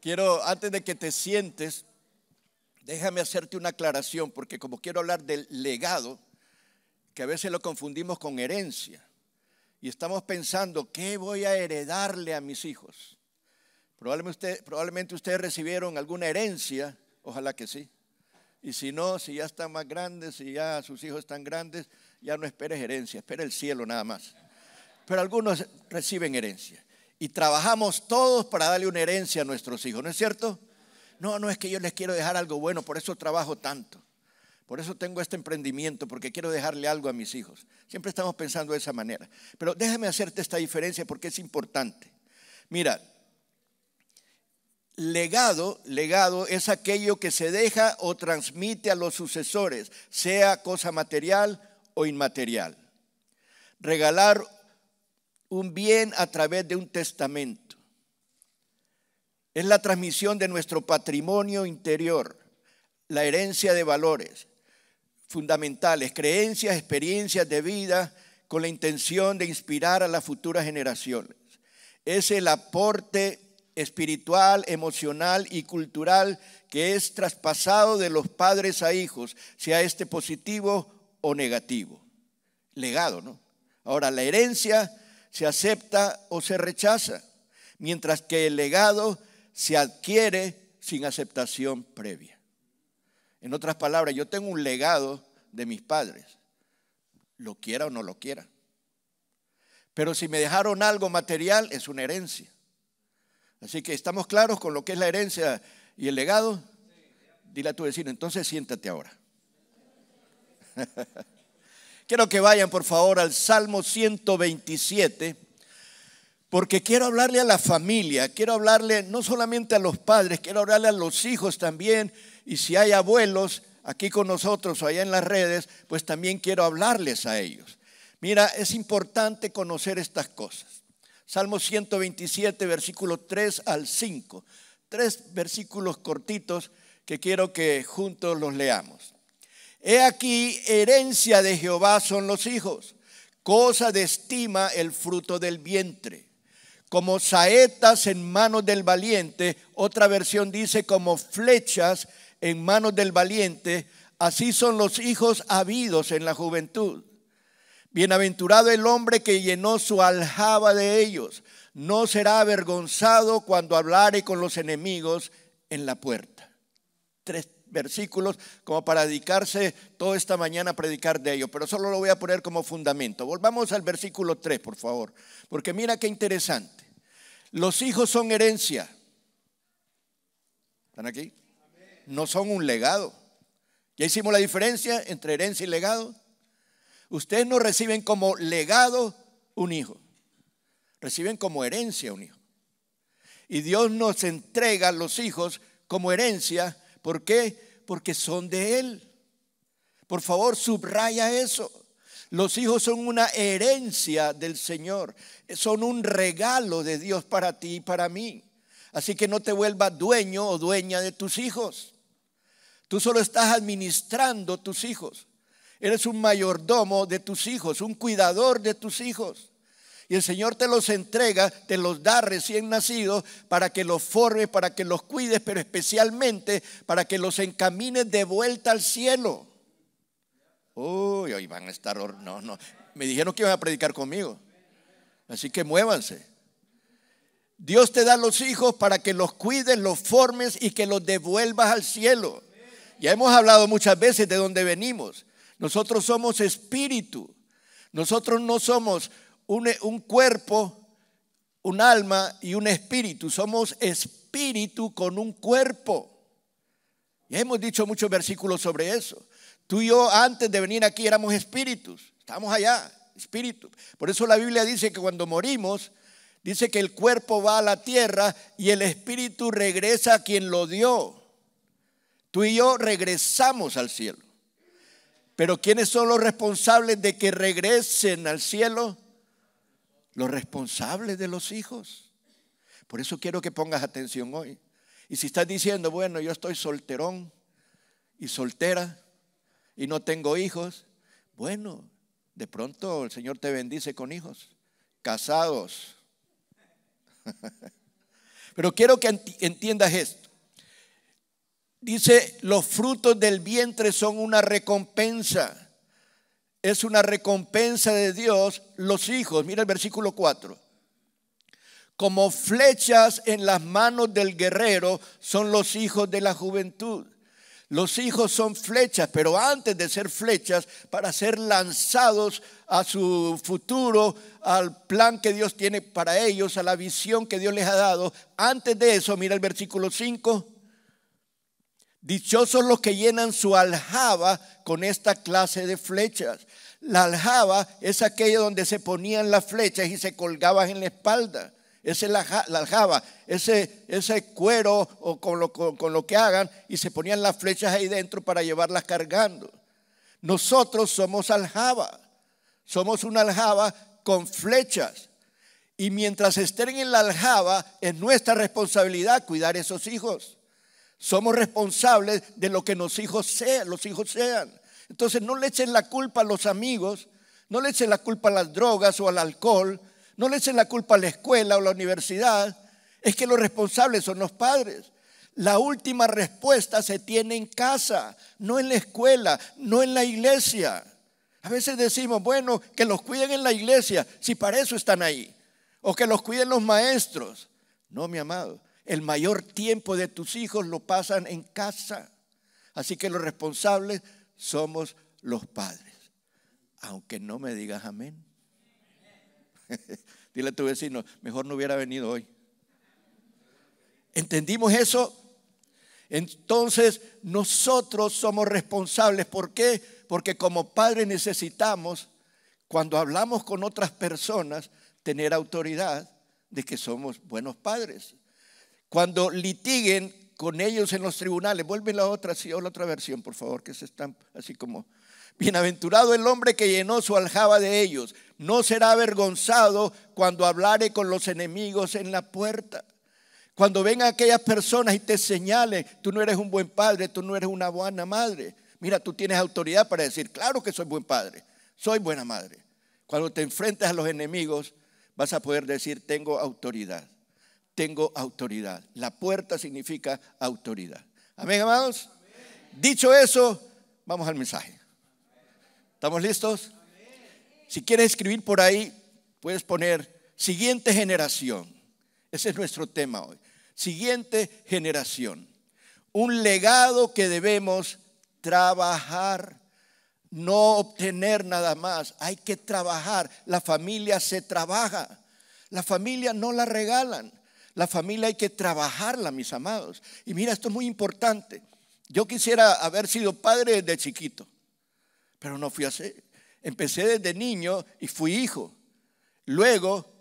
quiero, antes de que te sientes, déjame hacerte una aclaración, porque como quiero hablar del legado, que a veces lo confundimos con herencia, y estamos pensando, ¿qué voy a heredarle a mis hijos? Probablemente, ustedes recibieron alguna herencia, ojalá que sí. Y si no, si ya están más grandes, si ya sus hijos están grandes, ya no esperes herencia, espera el cielo nada más. Pero algunos reciben herencia y trabajamos todos para darle una herencia a nuestros hijos, ¿no es cierto? No, no es que yo les quiero dejar algo bueno, por eso trabajo tanto. Por eso tengo este emprendimiento, porque quiero dejarle algo a mis hijos. Siempre estamos pensando de esa manera. Pero déjame hacerte esta diferencia porque es importante. Mira, legado, legado es aquello que se deja o transmite a los sucesores, sea cosa material o inmaterial. Regalar un bien a través de un testamento. Es la transmisión de nuestro patrimonio interior, la herencia de valores fundamentales, creencias, experiencias de vida, con la intención de inspirar a las futuras generaciones. Es el aporte espiritual, emocional y cultural que es traspasado de los padres a hijos, sea este positivo o negativo. Legado, ¿no? Ahora, la herencia se acepta o se rechaza, mientras que el legado se adquiere sin aceptación previa. En otras palabras, yo tengo un legado de mis padres, lo quiera o no lo quiera. Pero si me dejaron algo material, es una herencia. Así que estamos claros con lo que es la herencia y el legado. Dile a tu vecino, entonces siéntate ahora. Quiero que vayan por favor al Salmo 127, porque quiero hablarle a la familia, quiero hablarle no solamente a los padres, quiero hablarle a los hijos también, y si hay abuelos aquí con nosotros o allá en las redes, pues también quiero hablarles a ellos. Mira, es importante conocer estas cosas. Salmo 127, versículo 3 al 5. Tres versículos cortitos que quiero que juntos los leamos. He aquí, herencia de Jehová son los hijos, cosa de estima el fruto del vientre. Como saetas en manos del valiente, otra versión dice como flechas en manos del valiente, así son los hijos habidos en la juventud. Bienaventurado el hombre que llenó su aljaba de ellos, no será avergonzado cuando hablare con los enemigos en la puerta versículos como para dedicarse toda esta mañana a predicar de ello, pero solo lo voy a poner como fundamento. Volvamos al versículo 3, por favor, porque mira qué interesante. Los hijos son herencia. ¿Están aquí? No son un legado. Ya hicimos la diferencia entre herencia y legado. Ustedes no reciben como legado un hijo, reciben como herencia un hijo. Y Dios nos entrega los hijos como herencia ¿Por qué? Porque son de Él. Por favor, subraya eso. Los hijos son una herencia del Señor, son un regalo de Dios para ti y para mí. Así que no te vuelvas dueño o dueña de tus hijos. Tú solo estás administrando tus hijos. Eres un mayordomo de tus hijos, un cuidador de tus hijos. Y el Señor te los entrega, te los da recién nacidos para que los formes, para que los cuides, pero especialmente para que los encamines de vuelta al cielo. Uy, hoy van a estar, no, no. Me dijeron que iban a predicar conmigo. Así que muévanse. Dios te da los hijos para que los cuides, los formes y que los devuelvas al cielo. Ya hemos hablado muchas veces de dónde venimos. Nosotros somos espíritu. Nosotros no somos un, cuerpo, un alma y un espíritu. Somos espíritu con un cuerpo. Ya hemos dicho muchos versículos sobre eso. Tú y yo antes de venir aquí éramos espíritus. Estamos allá, espíritu. Por eso la Biblia dice que cuando morimos, dice que el cuerpo va a la tierra y el espíritu regresa a quien lo dio. Tú y yo regresamos al cielo. Pero ¿quiénes son los responsables de que regresen al cielo? los responsables de los hijos. Por eso quiero que pongas atención hoy. Y si estás diciendo, bueno, yo estoy solterón y soltera y no tengo hijos, bueno, de pronto el Señor te bendice con hijos, casados. Pero quiero que entiendas esto. Dice, los frutos del vientre son una recompensa es una recompensa de Dios los hijos. Mira el versículo 4. Como flechas en las manos del guerrero son los hijos de la juventud. Los hijos son flechas, pero antes de ser flechas, para ser lanzados a su futuro, al plan que Dios tiene para ellos, a la visión que Dios les ha dado, antes de eso, mira el versículo 5, dichosos los que llenan su aljaba con esta clase de flechas, la aljaba es aquello donde se ponían las flechas y se colgaban en la espalda. Esa es la, aljaba, ese, ese cuero o con lo, con, lo que hagan y se ponían las flechas ahí dentro para llevarlas cargando. Nosotros somos aljaba, somos una aljaba con flechas. Y mientras estén en la aljaba, es nuestra responsabilidad cuidar a esos hijos. Somos responsables de lo que los hijos sean, los hijos sean. Entonces no le echen la culpa a los amigos, no le echen la culpa a las drogas o al alcohol, no le echen la culpa a la escuela o la universidad. Es que los responsables son los padres. La última respuesta se tiene en casa, no en la escuela, no en la iglesia. A veces decimos, bueno, que los cuiden en la iglesia, si para eso están ahí. O que los cuiden los maestros. No, mi amado, el mayor tiempo de tus hijos lo pasan en casa. Así que los responsables somos los padres. Aunque no me digas amén. Dile a tu vecino, mejor no hubiera venido hoy. ¿Entendimos eso? Entonces nosotros somos responsables. ¿Por qué? Porque como padres necesitamos, cuando hablamos con otras personas, tener autoridad de que somos buenos padres. Cuando litiguen con ellos en los tribunales. Vuelve la otra, sí, la otra versión, por favor, que se están así como. Bienaventurado el hombre que llenó su aljaba de ellos. No será avergonzado cuando hablare con los enemigos en la puerta. Cuando vengan aquellas personas y te señalen, tú no eres un buen padre, tú no eres una buena madre. Mira, tú tienes autoridad para decir, claro que soy buen padre, soy buena madre. Cuando te enfrentas a los enemigos, vas a poder decir, tengo autoridad tengo autoridad. La puerta significa autoridad. Amén, amados. Dicho eso, vamos al mensaje. ¿Estamos listos? Si quieres escribir por ahí, puedes poner siguiente generación. Ese es nuestro tema hoy. Siguiente generación. Un legado que debemos trabajar, no obtener nada más. Hay que trabajar. La familia se trabaja. La familia no la regalan. La familia hay que trabajarla, mis amados. Y mira, esto es muy importante. Yo quisiera haber sido padre desde chiquito, pero no fui así. Empecé desde niño y fui hijo. Luego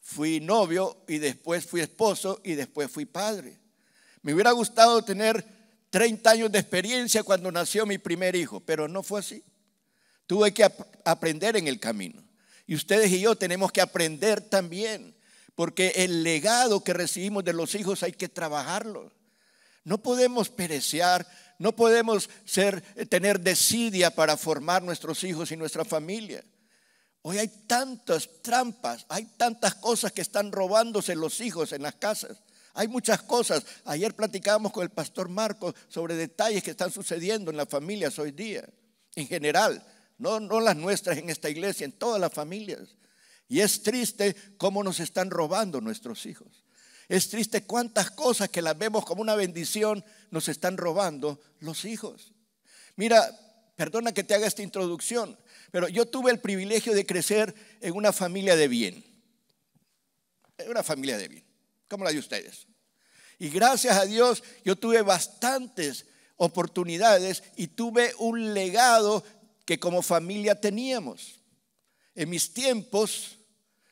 fui novio y después fui esposo y después fui padre. Me hubiera gustado tener 30 años de experiencia cuando nació mi primer hijo, pero no fue así. Tuve que aprender en el camino. Y ustedes y yo tenemos que aprender también. Porque el legado que recibimos de los hijos hay que trabajarlo. No podemos perecear, no podemos ser, tener desidia para formar nuestros hijos y nuestra familia. Hoy hay tantas trampas, hay tantas cosas que están robándose los hijos en las casas. Hay muchas cosas. Ayer platicábamos con el pastor Marcos sobre detalles que están sucediendo en las familias hoy día, en general, no, no las nuestras en esta iglesia, en todas las familias. Y es triste cómo nos están robando nuestros hijos. Es triste cuántas cosas que las vemos como una bendición nos están robando los hijos. Mira, perdona que te haga esta introducción, pero yo tuve el privilegio de crecer en una familia de bien. En una familia de bien, como la de ustedes. Y gracias a Dios yo tuve bastantes oportunidades y tuve un legado que como familia teníamos. En mis tiempos,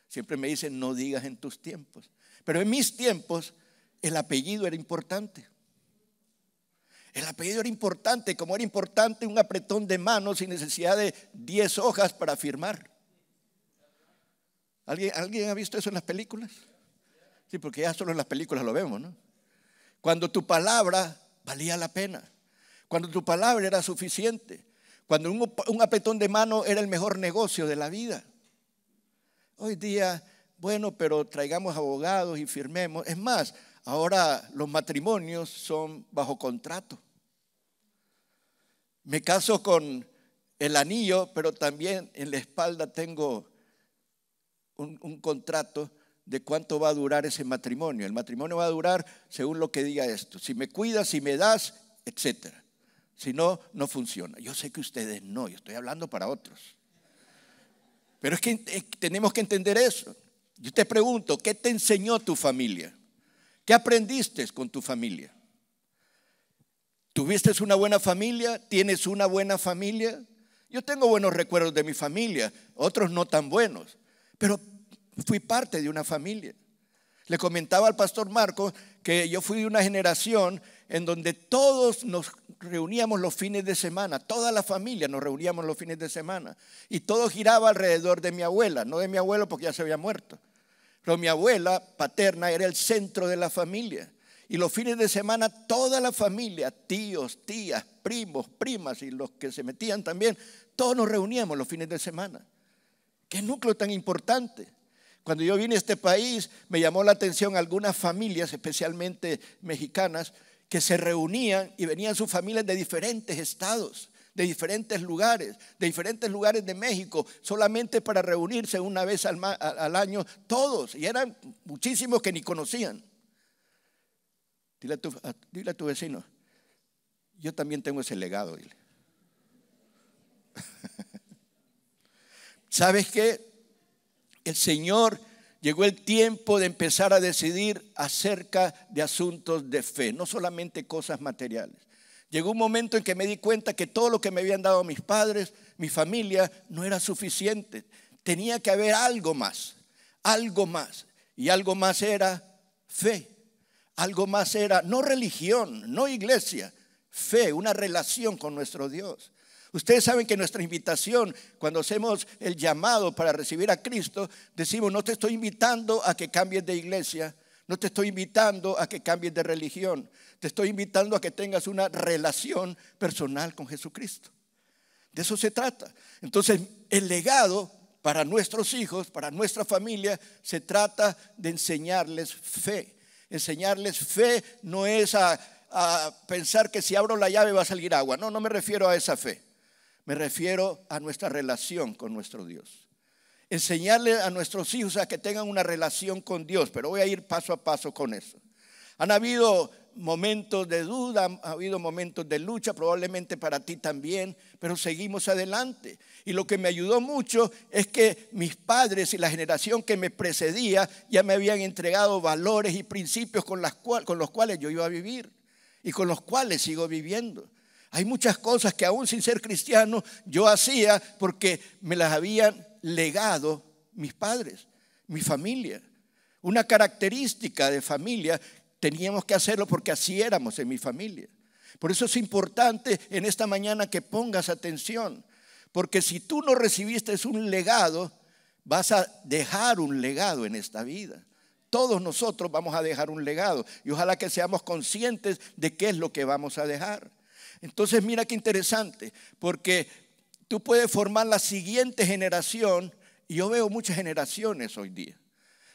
siempre me dicen, no digas en tus tiempos, pero en mis tiempos el apellido era importante. El apellido era importante, como era importante un apretón de manos sin necesidad de 10 hojas para firmar. ¿Alguien, ¿Alguien ha visto eso en las películas? Sí, porque ya solo en las películas lo vemos, ¿no? Cuando tu palabra valía la pena, cuando tu palabra era suficiente, cuando un, apetón de mano era el mejor negocio de la vida. Hoy día, bueno, pero traigamos abogados y firmemos. Es más, ahora los matrimonios son bajo contrato. Me caso con el anillo, pero también en la espalda tengo un, un, contrato de cuánto va a durar ese matrimonio. El matrimonio va a durar según lo que diga esto. Si me cuidas, si me das, etcétera. Si no, no funciona. Yo sé que ustedes no, yo estoy hablando para otros. Pero es que eh, tenemos que entender eso. Yo te pregunto, ¿qué te enseñó tu familia? ¿Qué aprendiste con tu familia? ¿Tuviste una buena familia? ¿Tienes una buena familia? Yo tengo buenos recuerdos de mi familia, otros no tan buenos, pero fui parte de una familia. Le comentaba al pastor Marco que yo fui de una generación en donde todos nos reuníamos los fines de semana, toda la familia nos reuníamos los fines de semana, y todo giraba alrededor de mi abuela, no de mi abuelo porque ya se había muerto, pero mi abuela paterna era el centro de la familia. Y los fines de semana toda la familia, tíos, tías, primos, primas y los que se metían también, todos nos reuníamos los fines de semana. Qué núcleo tan importante. Cuando yo vine a este país me llamó la atención algunas familias, especialmente mexicanas, que se reunían y venían sus familias de diferentes estados, de diferentes lugares, de diferentes lugares de México, solamente para reunirse una vez al, año todos. Y eran muchísimos que ni conocían. Dile a, tu, dile a tu, vecino, yo también tengo ese legado. Dile. ¿Sabes qué? El Señor Llegó el tiempo de empezar a decidir acerca de asuntos de fe, no solamente cosas materiales. Llegó un momento en que me di cuenta que todo lo que me habían dado mis padres, mi familia, no era suficiente. Tenía que haber algo más, algo más. Y algo más era fe. Algo más era no religión, no iglesia, fe, una relación con nuestro Dios. Ustedes saben que nuestra invitación, cuando hacemos el llamado para recibir a Cristo, decimos, no te estoy invitando a que cambies de iglesia, no te estoy invitando a que cambies de religión, te estoy invitando a que tengas una relación personal con Jesucristo. De eso se trata. Entonces, el legado para nuestros hijos, para nuestra familia, se trata de enseñarles fe. Enseñarles fe no es a, pensar que si abro la llave va a salir agua. No, no me refiero a esa fe. Me refiero a nuestra relación con nuestro Dios. Enseñarle a nuestros hijos a que tengan una relación con Dios, pero voy a ir paso a paso con eso. Han habido momentos de duda, ha habido momentos de lucha, probablemente para ti también, pero seguimos adelante. Y lo que me ayudó mucho es que mis padres y la generación que me precedía ya me habían entregado valores y principios con, con los cuales yo iba a vivir y con los cuales sigo viviendo. Hay muchas cosas que aún sin ser cristiano yo hacía porque me las habían legado mis padres, mi familia. Una característica de familia, teníamos que hacerlo porque así éramos en mi familia. Por eso es importante en esta mañana que pongas atención, porque si tú no recibiste un legado, vas a dejar un legado en esta vida. Todos nosotros vamos a dejar un legado y ojalá que seamos conscientes de qué es lo que vamos a dejar. Entonces mira qué interesante, porque tú puedes formar la siguiente generación, y yo veo muchas generaciones hoy día.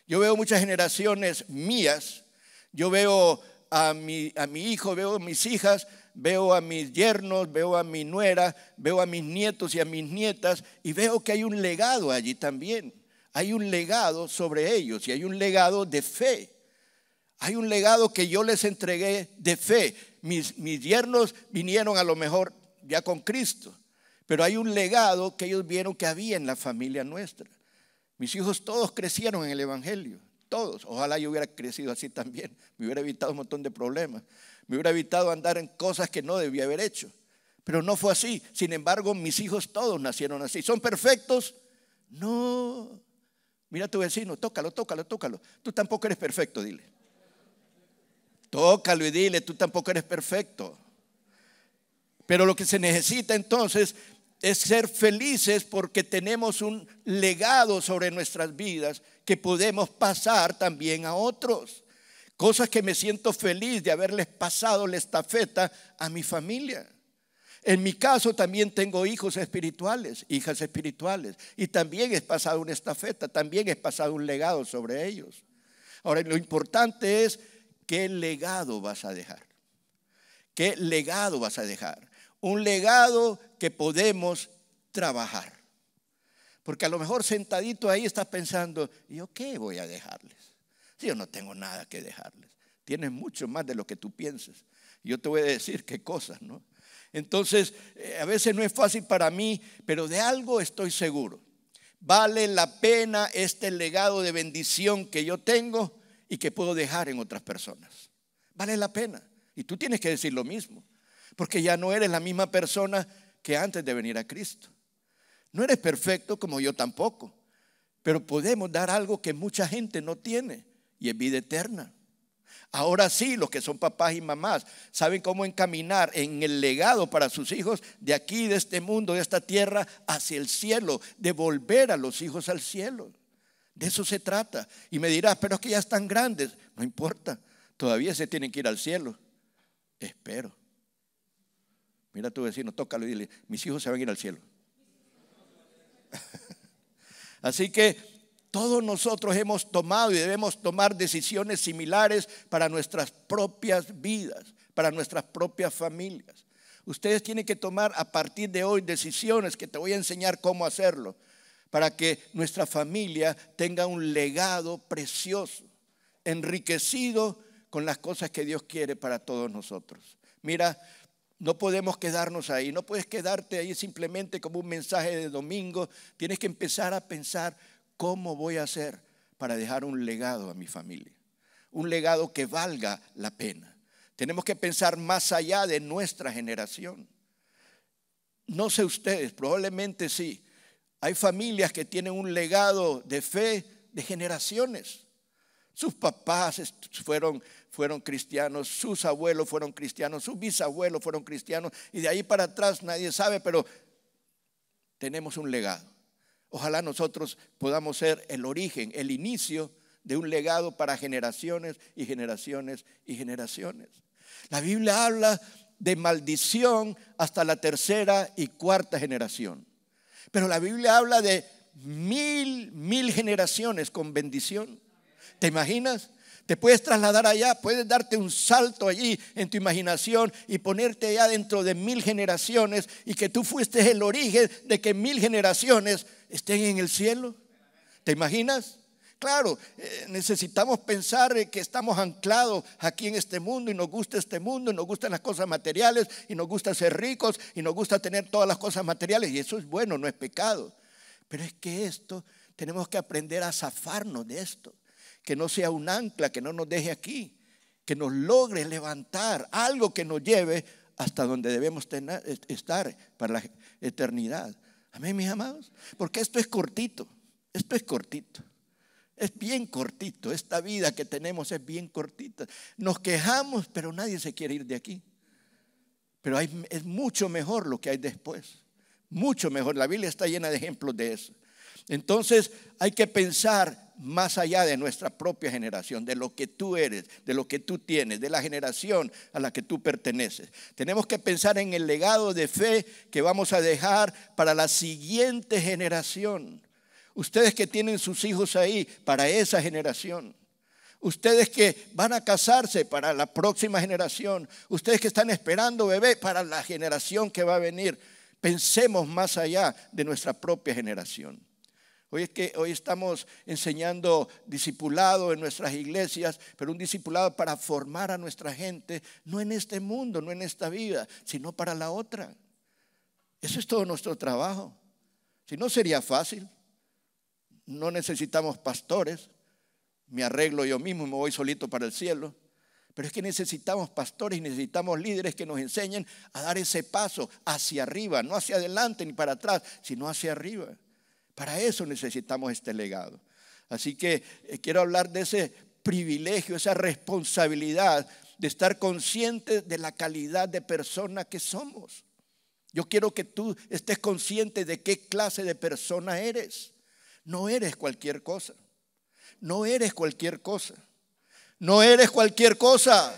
Yo veo muchas generaciones mías, yo veo a mi, a mi hijo, veo a mis hijas, veo a mis yernos, veo a mi nuera, veo a mis nietos y a mis nietas, y veo que hay un legado allí también. Hay un legado sobre ellos y hay un legado de fe. Hay un legado que yo les entregué de fe. Mis, yernos vinieron a lo mejor ya con Cristo, pero hay un legado que ellos vieron que había en la familia nuestra. Mis hijos todos crecieron en el Evangelio, todos. Ojalá yo hubiera crecido así también. Me hubiera evitado un montón de problemas. Me hubiera evitado andar en cosas que no debía haber hecho. Pero no fue así. Sin embargo, mis hijos todos nacieron así. ¿Son perfectos? No. Mira a tu vecino, tócalo, tócalo, tócalo. Tú tampoco eres perfecto, dile. Tócalo y dile, tú tampoco eres perfecto. Pero lo que se necesita entonces es ser felices porque tenemos un legado sobre nuestras vidas que podemos pasar también a otros. Cosas que me siento feliz de haberles pasado la estafeta a mi familia. En mi caso también tengo hijos espirituales, hijas espirituales, y también he pasado una estafeta, también he pasado un legado sobre ellos. Ahora, lo importante es ¿Qué legado vas a dejar? ¿Qué legado vas a dejar? Un legado que podemos trabajar. Porque a lo mejor sentadito ahí estás pensando, ¿yo qué voy a dejarles? Si yo no tengo nada que dejarles. Tienes mucho más de lo que tú piensas. Yo te voy a decir qué cosas, ¿no? Entonces, eh, a veces no es fácil para mí, pero de algo estoy seguro. Vale la pena este legado de bendición que yo tengo y que puedo dejar en otras personas. Vale la pena. Y tú tienes que decir lo mismo, porque ya no eres la misma persona que antes de venir a Cristo. No eres perfecto como yo tampoco, pero podemos dar algo que mucha gente no tiene y es vida eterna. Ahora sí, los que son papás y mamás saben cómo encaminar en el legado para sus hijos de aquí, de este mundo, de esta tierra, hacia el cielo, devolver a los hijos al cielo. De eso se trata. Y me dirás, pero es que ya están grandes. No importa, todavía se tienen que ir al cielo. Espero. Mira a tu vecino, tócalo y dile, mis hijos se van a ir al cielo. Así que todos nosotros hemos tomado y debemos tomar decisiones similares para nuestras propias vidas, para nuestras propias familias. Ustedes tienen que tomar a partir de hoy decisiones que te voy a enseñar cómo hacerlo para que nuestra familia tenga un legado precioso, enriquecido con las cosas que Dios quiere para todos nosotros. Mira, no podemos quedarnos ahí, no puedes quedarte ahí simplemente como un mensaje de domingo, tienes que empezar a pensar cómo voy a hacer para dejar un legado a mi familia, un legado que valga la pena. Tenemos que pensar más allá de nuestra generación. No sé ustedes, probablemente sí, hay familias que tienen un legado de fe de generaciones. Sus papás fueron, cristianos, sus abuelos fueron cristianos, sus bisabuelos fueron cristianos, y de ahí para atrás nadie sabe, pero tenemos un legado. Ojalá nosotros podamos ser el origen, el inicio de un legado para generaciones y generaciones y generaciones. La Biblia habla de maldición hasta la tercera y cuarta generación. Pero la Biblia habla de mil, mil generaciones con bendición. ¿Te imaginas? Te puedes trasladar allá, puedes darte un salto allí en tu imaginación y ponerte allá dentro de mil generaciones y que tú fuiste el origen de que mil generaciones estén en el cielo. ¿Te imaginas? Claro, eh, necesitamos pensar que estamos anclados aquí en este mundo y nos gusta este mundo, y nos gustan las cosas materiales y nos gusta ser ricos y nos gusta tener todas las cosas materiales y eso es bueno, no es pecado. Pero es que esto, tenemos que aprender a zafarnos de esto, que no sea un ancla, que no nos deje aquí, que nos logre levantar algo que nos lleve hasta donde debemos estar para la eternidad. Amén, mis amados. Porque esto es cortito, esto es cortito. Es bien cortito, esta vida que tenemos es bien cortita. Nos quejamos, pero nadie se quiere ir de aquí. Pero es mucho mejor lo que hay después. Mucho mejor. La Biblia está llena de ejemplos de eso. Entonces hay que pensar más allá de nuestra propia generación, de lo que tú eres, de lo que tú tienes, de la generación a la que tú perteneces. Tenemos que pensar en el legado de fe que vamos a dejar para la siguiente generación. Ustedes que tienen sus hijos ahí para esa generación. Ustedes que van a casarse para la próxima generación. Ustedes que están esperando bebé para la generación que va a venir. Pensemos más allá de nuestra propia generación. Hoy es que hoy estamos enseñando discipulado en nuestras iglesias, pero un discipulado para formar a nuestra gente, no en este mundo, no en esta vida, sino para la otra. Eso es todo nuestro trabajo. Si no sería fácil no necesitamos pastores, me arreglo yo mismo y me voy solito para el cielo. Pero es que necesitamos pastores y necesitamos líderes que nos enseñen a dar ese paso hacia arriba, no hacia adelante ni para atrás, sino hacia arriba. Para eso necesitamos este legado. Así que eh, quiero hablar de ese privilegio, esa responsabilidad de estar consciente de la calidad de persona que somos. Yo quiero que tú estés consciente de qué clase de persona eres. No eres cualquier cosa. No eres cualquier cosa. No eres cualquier cosa.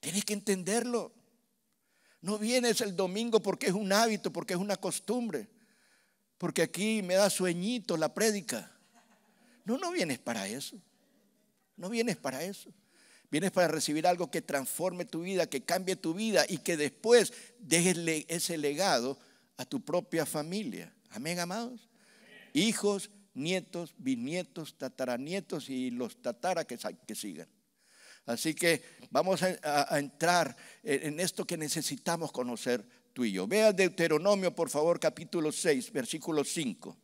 Tienes que entenderlo. No vienes el domingo porque es un hábito, porque es una costumbre, porque aquí me da sueñito la prédica. No, no vienes para eso. No vienes para eso. Vienes para recibir algo que transforme tu vida, que cambie tu vida y que después dejes ese legado a tu propia familia. Amén, amados. Hijos, nietos, bisnietos, tataranietos y los tatara que, sigan. Así que vamos a, entrar en esto que necesitamos conocer tú y yo. Vea Deuteronomio, por favor, capítulo 6, versículo 5.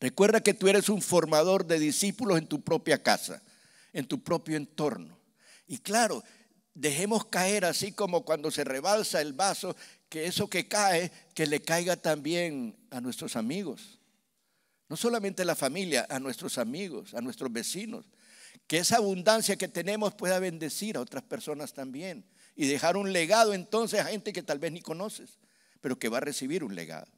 Recuerda que tú eres un formador de discípulos en tu propia casa, en tu propio entorno. Y claro, dejemos caer así como cuando se rebalsa el vaso, que eso que cae, que le caiga también a nuestros amigos. No solamente a la familia, a nuestros amigos, a nuestros vecinos. Que esa abundancia que tenemos pueda bendecir a otras personas también. Y dejar un legado entonces a gente que tal vez ni conoces, pero que va a recibir un legado.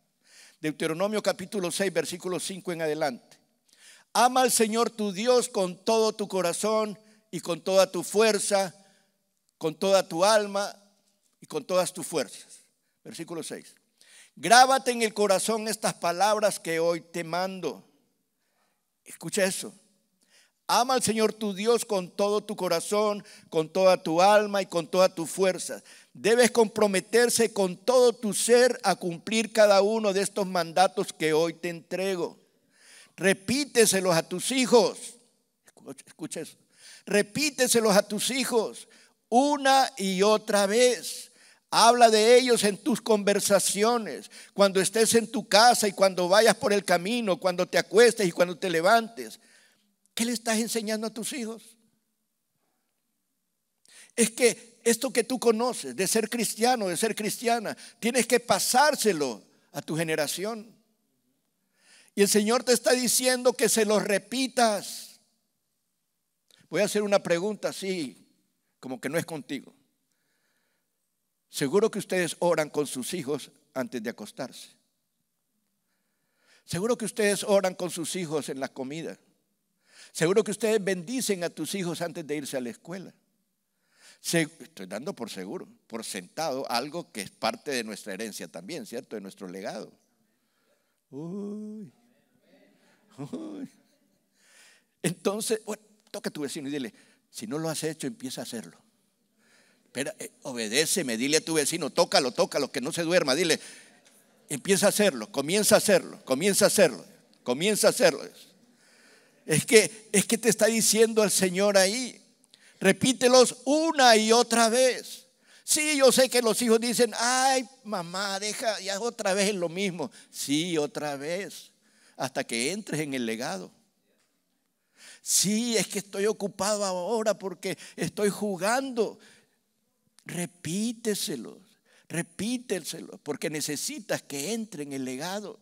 Deuteronomio capítulo 6, versículo 5 en adelante. Ama al Señor tu Dios con todo tu corazón y con toda tu fuerza, con toda tu alma y con todas tus fuerzas. Versículo 6. Grábate en el corazón estas palabras que hoy te mando. Escucha eso. Ama al Señor tu Dios con todo tu corazón, con toda tu alma y con toda tu fuerza. Debes comprometerse con todo tu ser a cumplir cada uno de estos mandatos que hoy te entrego. Repíteselos a tus hijos. Escucha eso. Repíteselos a tus hijos una y otra vez Habla de ellos en tus conversaciones, cuando estés en tu casa y cuando vayas por el camino, cuando te acuestes y cuando te levantes. ¿Qué le estás enseñando a tus hijos? Es que esto que tú conoces de ser cristiano, de ser cristiana, tienes que pasárselo a tu generación. Y el Señor te está diciendo que se lo repitas. Voy a hacer una pregunta así, como que no es contigo. Seguro que ustedes oran con sus hijos antes de acostarse. Seguro que ustedes oran con sus hijos en la comida. Seguro que ustedes bendicen a tus hijos antes de irse a la escuela. Estoy dando por seguro, por sentado, algo que es parte de nuestra herencia también, ¿cierto? De nuestro legado. Uy. Entonces, bueno, toca a tu vecino y dile, si no lo has hecho, empieza a hacerlo espera, eh, obedéceme, dile a tu vecino, tócalo, tócalo, que no se duerma, dile, empieza a hacerlo, comienza a hacerlo, comienza a hacerlo, comienza a hacerlo. Es que, es que te está diciendo el Señor ahí, repítelos una y otra vez. Sí, yo sé que los hijos dicen, ay, mamá, deja, ya otra vez es lo mismo. Sí, otra vez, hasta que entres en el legado. Sí, es que estoy ocupado ahora porque estoy jugando. Repíteselo, repíteselo porque necesitas que entre en el legado.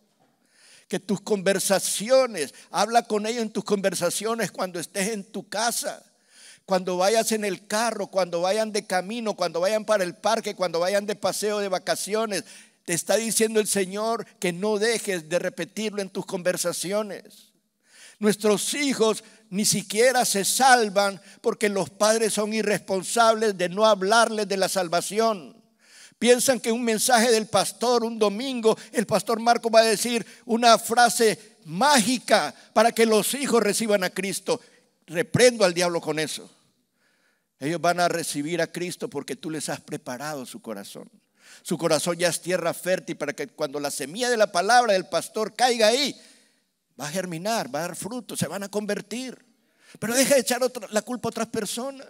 Que tus conversaciones, habla con ellos en tus conversaciones cuando estés en tu casa, cuando vayas en el carro, cuando vayan de camino, cuando vayan para el parque, cuando vayan de paseo, de vacaciones. Te está diciendo el Señor que no dejes de repetirlo en tus conversaciones. Nuestros hijos ni siquiera se salvan porque los padres son irresponsables de no hablarles de la salvación. Piensan que un mensaje del pastor un domingo, el pastor Marco va a decir una frase mágica para que los hijos reciban a Cristo. Reprendo al diablo con eso. Ellos van a recibir a Cristo porque tú les has preparado su corazón. Su corazón ya es tierra fértil para que cuando la semilla de la palabra del pastor caiga ahí, va a germinar, va a dar fruto, se van a convertir. Pero deja de echar la culpa a otras personas.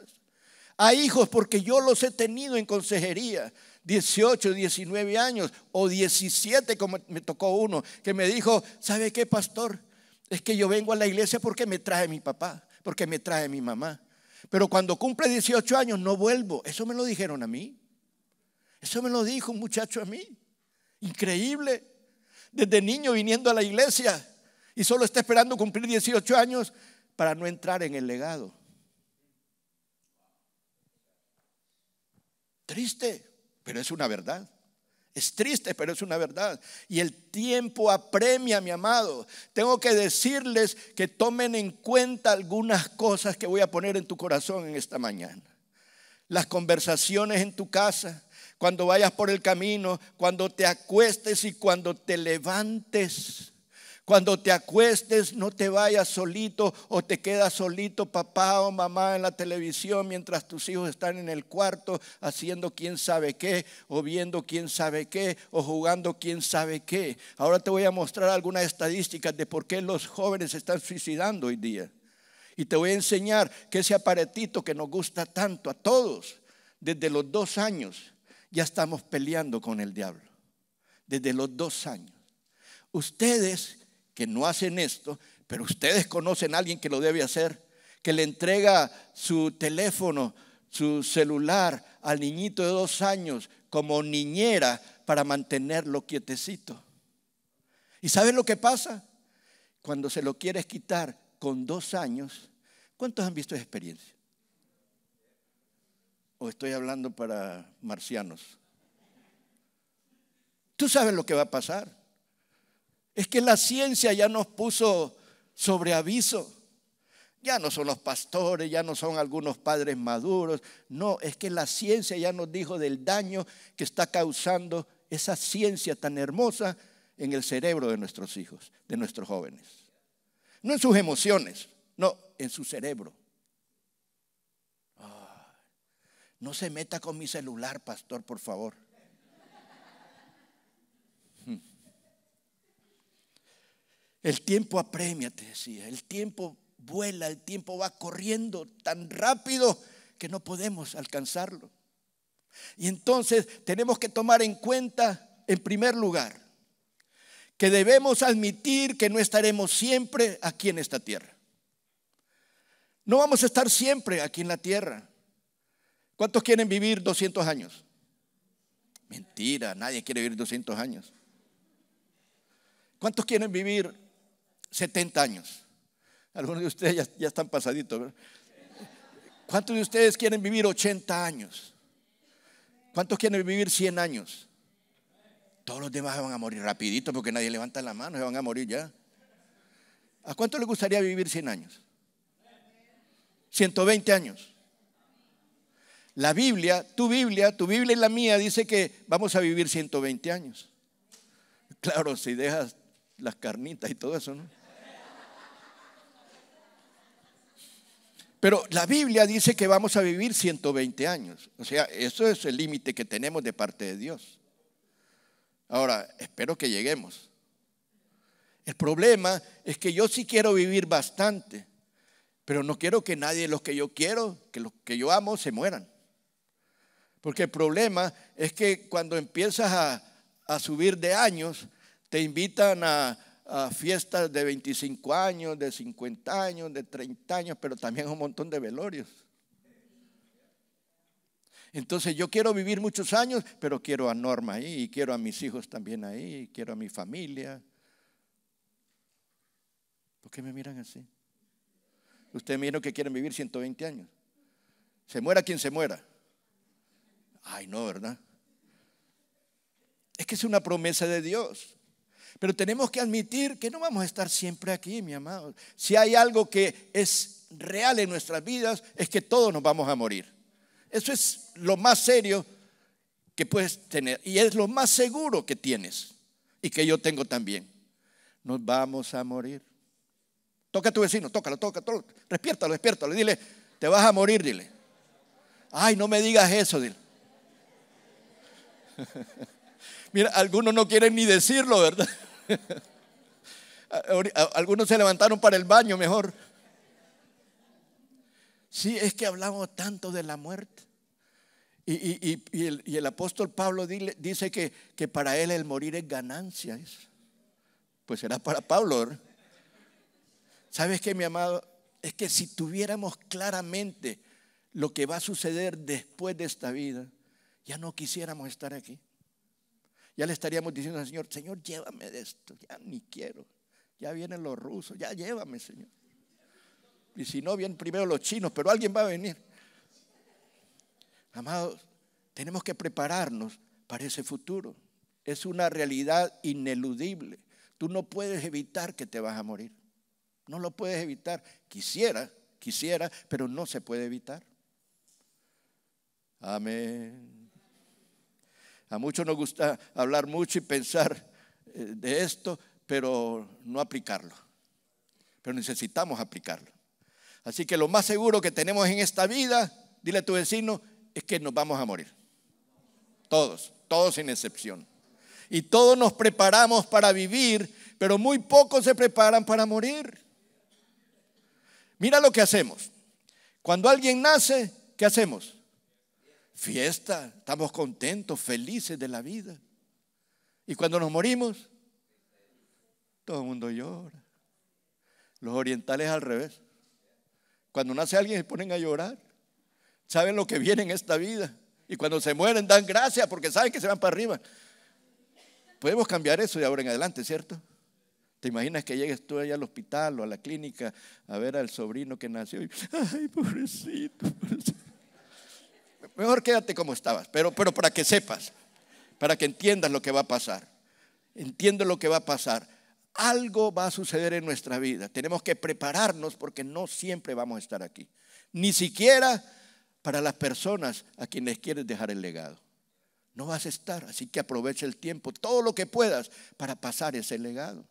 A hijos, porque yo los he tenido en consejería, 18, 19 años o 17, como me tocó uno, que me dijo, ¿sabe qué, pastor? Es que yo vengo a la iglesia porque me trae mi papá, porque me trae mi mamá. Pero cuando cumple 18 años no vuelvo. Eso me lo dijeron a mí. Eso me lo dijo un muchacho a mí. Increíble. Desde niño viniendo a la iglesia y solo está esperando cumplir 18 años para no entrar en el legado. Triste, pero es una verdad. Es triste, pero es una verdad. Y el tiempo apremia, mi amado. Tengo que decirles que tomen en cuenta algunas cosas que voy a poner en tu corazón en esta mañana. Las conversaciones en tu casa, cuando vayas por el camino, cuando te acuestes y cuando te levantes. Cuando te acuestes, no te vayas solito o te quedas solito papá o mamá en la televisión mientras tus hijos están en el cuarto haciendo quién sabe qué o viendo quién sabe qué o jugando quién sabe qué. Ahora te voy a mostrar algunas estadísticas de por qué los jóvenes se están suicidando hoy día. Y te voy a enseñar que ese aparatito que nos gusta tanto a todos, desde los dos años, ya estamos peleando con el diablo. Desde los dos años. Ustedes que no hacen esto, pero ustedes conocen a alguien que lo debe hacer, que le entrega su teléfono, su celular al niñito de dos años como niñera para mantenerlo quietecito. ¿Y saben lo que pasa? Cuando se lo quieres quitar con dos años, ¿cuántos han visto esa experiencia? ¿O estoy hablando para marcianos? Tú sabes lo que va a pasar. Es que la ciencia ya nos puso sobre aviso. Ya no son los pastores, ya no son algunos padres maduros. No, es que la ciencia ya nos dijo del daño que está causando esa ciencia tan hermosa en el cerebro de nuestros hijos, de nuestros jóvenes. No en sus emociones, no, en su cerebro. no se meta con mi celular, pastor, por favor. El tiempo apremia, te decía. El tiempo vuela, el tiempo va corriendo tan rápido que no podemos alcanzarlo. Y entonces tenemos que tomar en cuenta, en primer lugar, que debemos admitir que no estaremos siempre aquí en esta tierra. No vamos a estar siempre aquí en la tierra. ¿Cuántos quieren vivir 200 años? Mentira, nadie quiere vivir 200 años. ¿Cuántos quieren vivir 70 años. Algunos de ustedes ya, están pasaditos. ¿verdad? ¿Cuántos de ustedes quieren vivir 80 años? ¿Cuántos quieren vivir 100 años? Todos los demás van a morir rapidito porque nadie levanta la mano, se van a morir ya. ¿A cuánto le gustaría vivir 100 años? 120 años. La Biblia, tu Biblia, tu Biblia y la mía dice que vamos a vivir 120 años. Claro, si dejas las carnitas y todo eso, ¿no? Pero la Biblia dice que vamos a vivir 120 años. O sea, eso es el límite que tenemos de parte de Dios. Ahora, espero que lleguemos. El problema es que yo sí quiero vivir bastante, pero no quiero que nadie de los que yo quiero, que los que yo amo, se mueran. Porque el problema es que cuando empiezas a, a subir de años, te invitan a, a fiestas de 25 años, de 50 años, de 30 años, pero también un montón de velorios. Entonces yo quiero vivir muchos años, pero quiero a Norma ahí, y quiero a mis hijos también ahí, quiero a mi familia. ¿Por qué me miran así? Ustedes miran que quieren vivir 120 años. Se muera quien se muera. Ay, no, ¿verdad? Es que es una promesa de Dios. Pero tenemos que admitir que no vamos a estar siempre aquí, mi amado. Si hay algo que es real en nuestras vidas, es que todos nos vamos a morir. Eso es lo más serio que puedes tener y es lo más seguro que tienes y que yo tengo también. Nos vamos a morir. Toca a tu vecino, tócalo, tócalo, despiértalo, despiértalo. Dile, te vas a morir, dile. Ay, no me digas eso, dile. Mira, algunos no quieren ni decirlo, ¿verdad? Algunos se levantaron para el baño mejor. Sí, es que hablamos tanto de la muerte. Y, el, apóstol Pablo dice que, para él el morir es ganancia. Pues será para Pablo. ¿Sabes qué, mi amado? Es que si tuviéramos claramente lo que va a suceder después de esta vida, ya no quisiéramos estar aquí. Ya le estaríamos diciendo al Señor, Señor, llévame de esto, ya ni quiero. Ya vienen los rusos, ya llévame, Señor. Y si no, vienen primero los chinos, pero alguien va a venir. Amados, tenemos que prepararnos para ese futuro. Es una realidad ineludible. Tú no puedes evitar que te vas a morir. No lo puedes evitar. Quisiera, quisiera, pero no se puede evitar. Amén. A muchos nos gusta hablar mucho y pensar eh, de esto, pero no aplicarlo. Pero necesitamos aplicarlo. Así que lo más seguro que tenemos en esta vida, dile a tu vecino, es que nos vamos a morir. Todos, todos sin excepción. Y todos nos preparamos para vivir, pero muy pocos se preparan para morir. Mira lo que hacemos. Cuando alguien nace, ¿qué hacemos? fiesta, estamos contentos, felices de la vida. Y cuando nos morimos, todo el mundo llora. Los orientales al revés. Cuando nace alguien se ponen a llorar. Saben lo que viene en esta vida. Y cuando se mueren dan gracias porque saben que se van para arriba. Podemos cambiar eso de ahora en adelante, ¿cierto? ¿Te imaginas que llegues tú allá al hospital o a la clínica a ver al sobrino que nació? Y, ay, pobrecito mejor quédate como estabas, pero, pero para que sepas, para que entiendas lo que va a pasar. Entiendo lo que va a pasar. Algo va a suceder en nuestra vida. Tenemos que prepararnos porque no siempre vamos a estar aquí. Ni siquiera para las personas a quienes quieres dejar el legado. No vas a estar, así que aprovecha el tiempo, todo lo que puedas para pasar ese legado,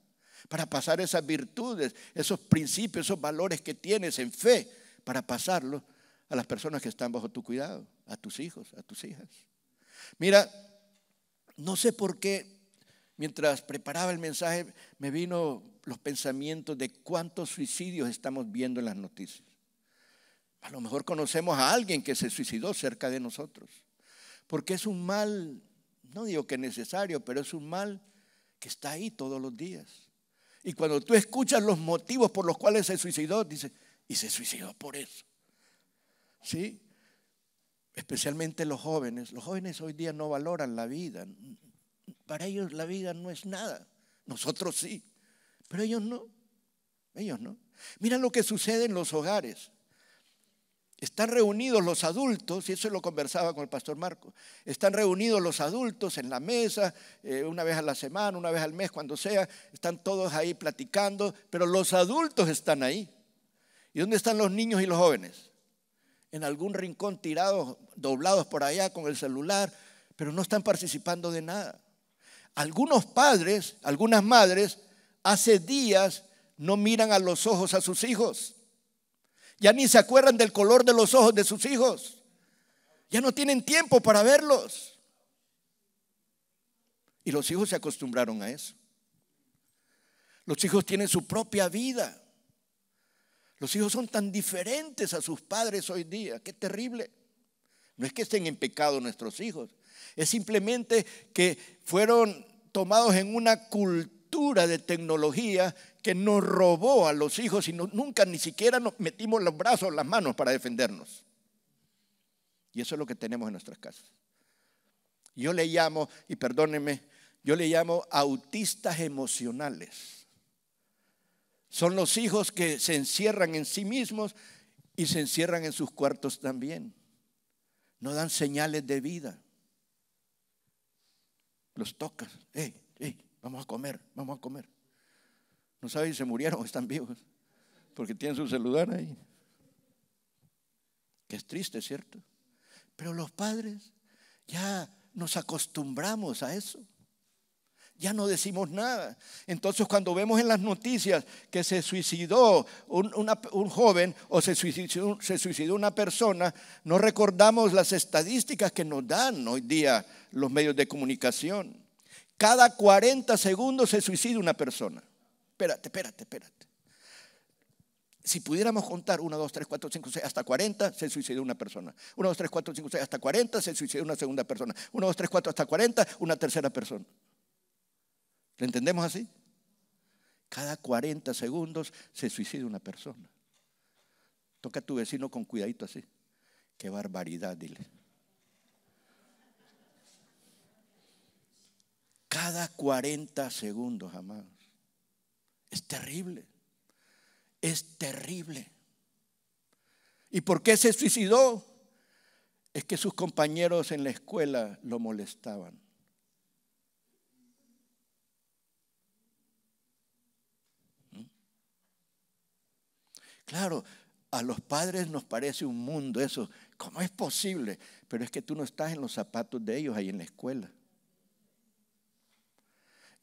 para pasar esas virtudes, esos principios, esos valores que tienes en fe, para pasarlo a las personas que están bajo tu cuidado a tus hijos, a tus hijas. Mira, no sé por qué, mientras preparaba el mensaje, me vino los pensamientos de cuántos suicidios estamos viendo en las noticias. A lo mejor conocemos a alguien que se suicidó cerca de nosotros, porque es un mal, no digo que necesario, pero es un mal que está ahí todos los días. Y cuando tú escuchas los motivos por los cuales se suicidó, dices, y se suicidó por eso. ¿Sí? especialmente los jóvenes. Los jóvenes hoy día no valoran la vida. Para ellos la vida no es nada. Nosotros sí, pero ellos no. Ellos no. Mira lo que sucede en los hogares. Están reunidos los adultos, y eso lo conversaba con el pastor Marco, están reunidos los adultos en la mesa, eh, una vez a la semana, una vez al mes, cuando sea, están todos ahí platicando, pero los adultos están ahí. ¿Y dónde están los niños y los jóvenes? en algún rincón tirados, doblados por allá con el celular, pero no están participando de nada. Algunos padres, algunas madres, hace días no miran a los ojos a sus hijos. Ya ni se acuerdan del color de los ojos de sus hijos. Ya no tienen tiempo para verlos. Y los hijos se acostumbraron a eso. Los hijos tienen su propia vida. Los hijos son tan diferentes a sus padres hoy día. Qué terrible. No es que estén en pecado nuestros hijos. Es simplemente que fueron tomados en una cultura de tecnología que nos robó a los hijos y nunca ni siquiera nos metimos los brazos las manos para defendernos. Y eso es lo que tenemos en nuestras casas. Yo le llamo, y perdónenme, yo le llamo autistas emocionales. Son los hijos que se encierran en sí mismos y se encierran en sus cuartos también. No dan señales de vida. Los tocas. vamos a comer, vamos a comer. No sabes si se murieron o están vivos. Porque tienen su celular ahí. Que es triste, ¿cierto? Pero los padres ya nos acostumbramos a eso ya no decimos nada. Entonces cuando vemos en las noticias que se suicidó un, joven o se suicidó, se suicidó, una persona, no recordamos las estadísticas que nos dan hoy día los medios de comunicación. Cada 40 segundos se suicida una persona. Espérate, espérate, espérate. Si pudiéramos contar 1, 2, 3, 4, 5, 6, hasta 40, se suicidó una persona. 1, 2, 3, 4, 5, 6, hasta 40, se suicidó una segunda persona. 1, 2, 3, 4, hasta 40, una tercera persona. ¿Lo entendemos así? Cada 40 segundos se suicida una persona. Toca a tu vecino con cuidadito así. Qué barbaridad, dile. Cada 40 segundos, amados. Es terrible. Es terrible. ¿Y por qué se suicidó? Es que sus compañeros en la escuela lo molestaban. Claro, a los padres nos parece un mundo eso. ¿Cómo es posible? Pero es que tú no estás en los zapatos de ellos ahí en la escuela.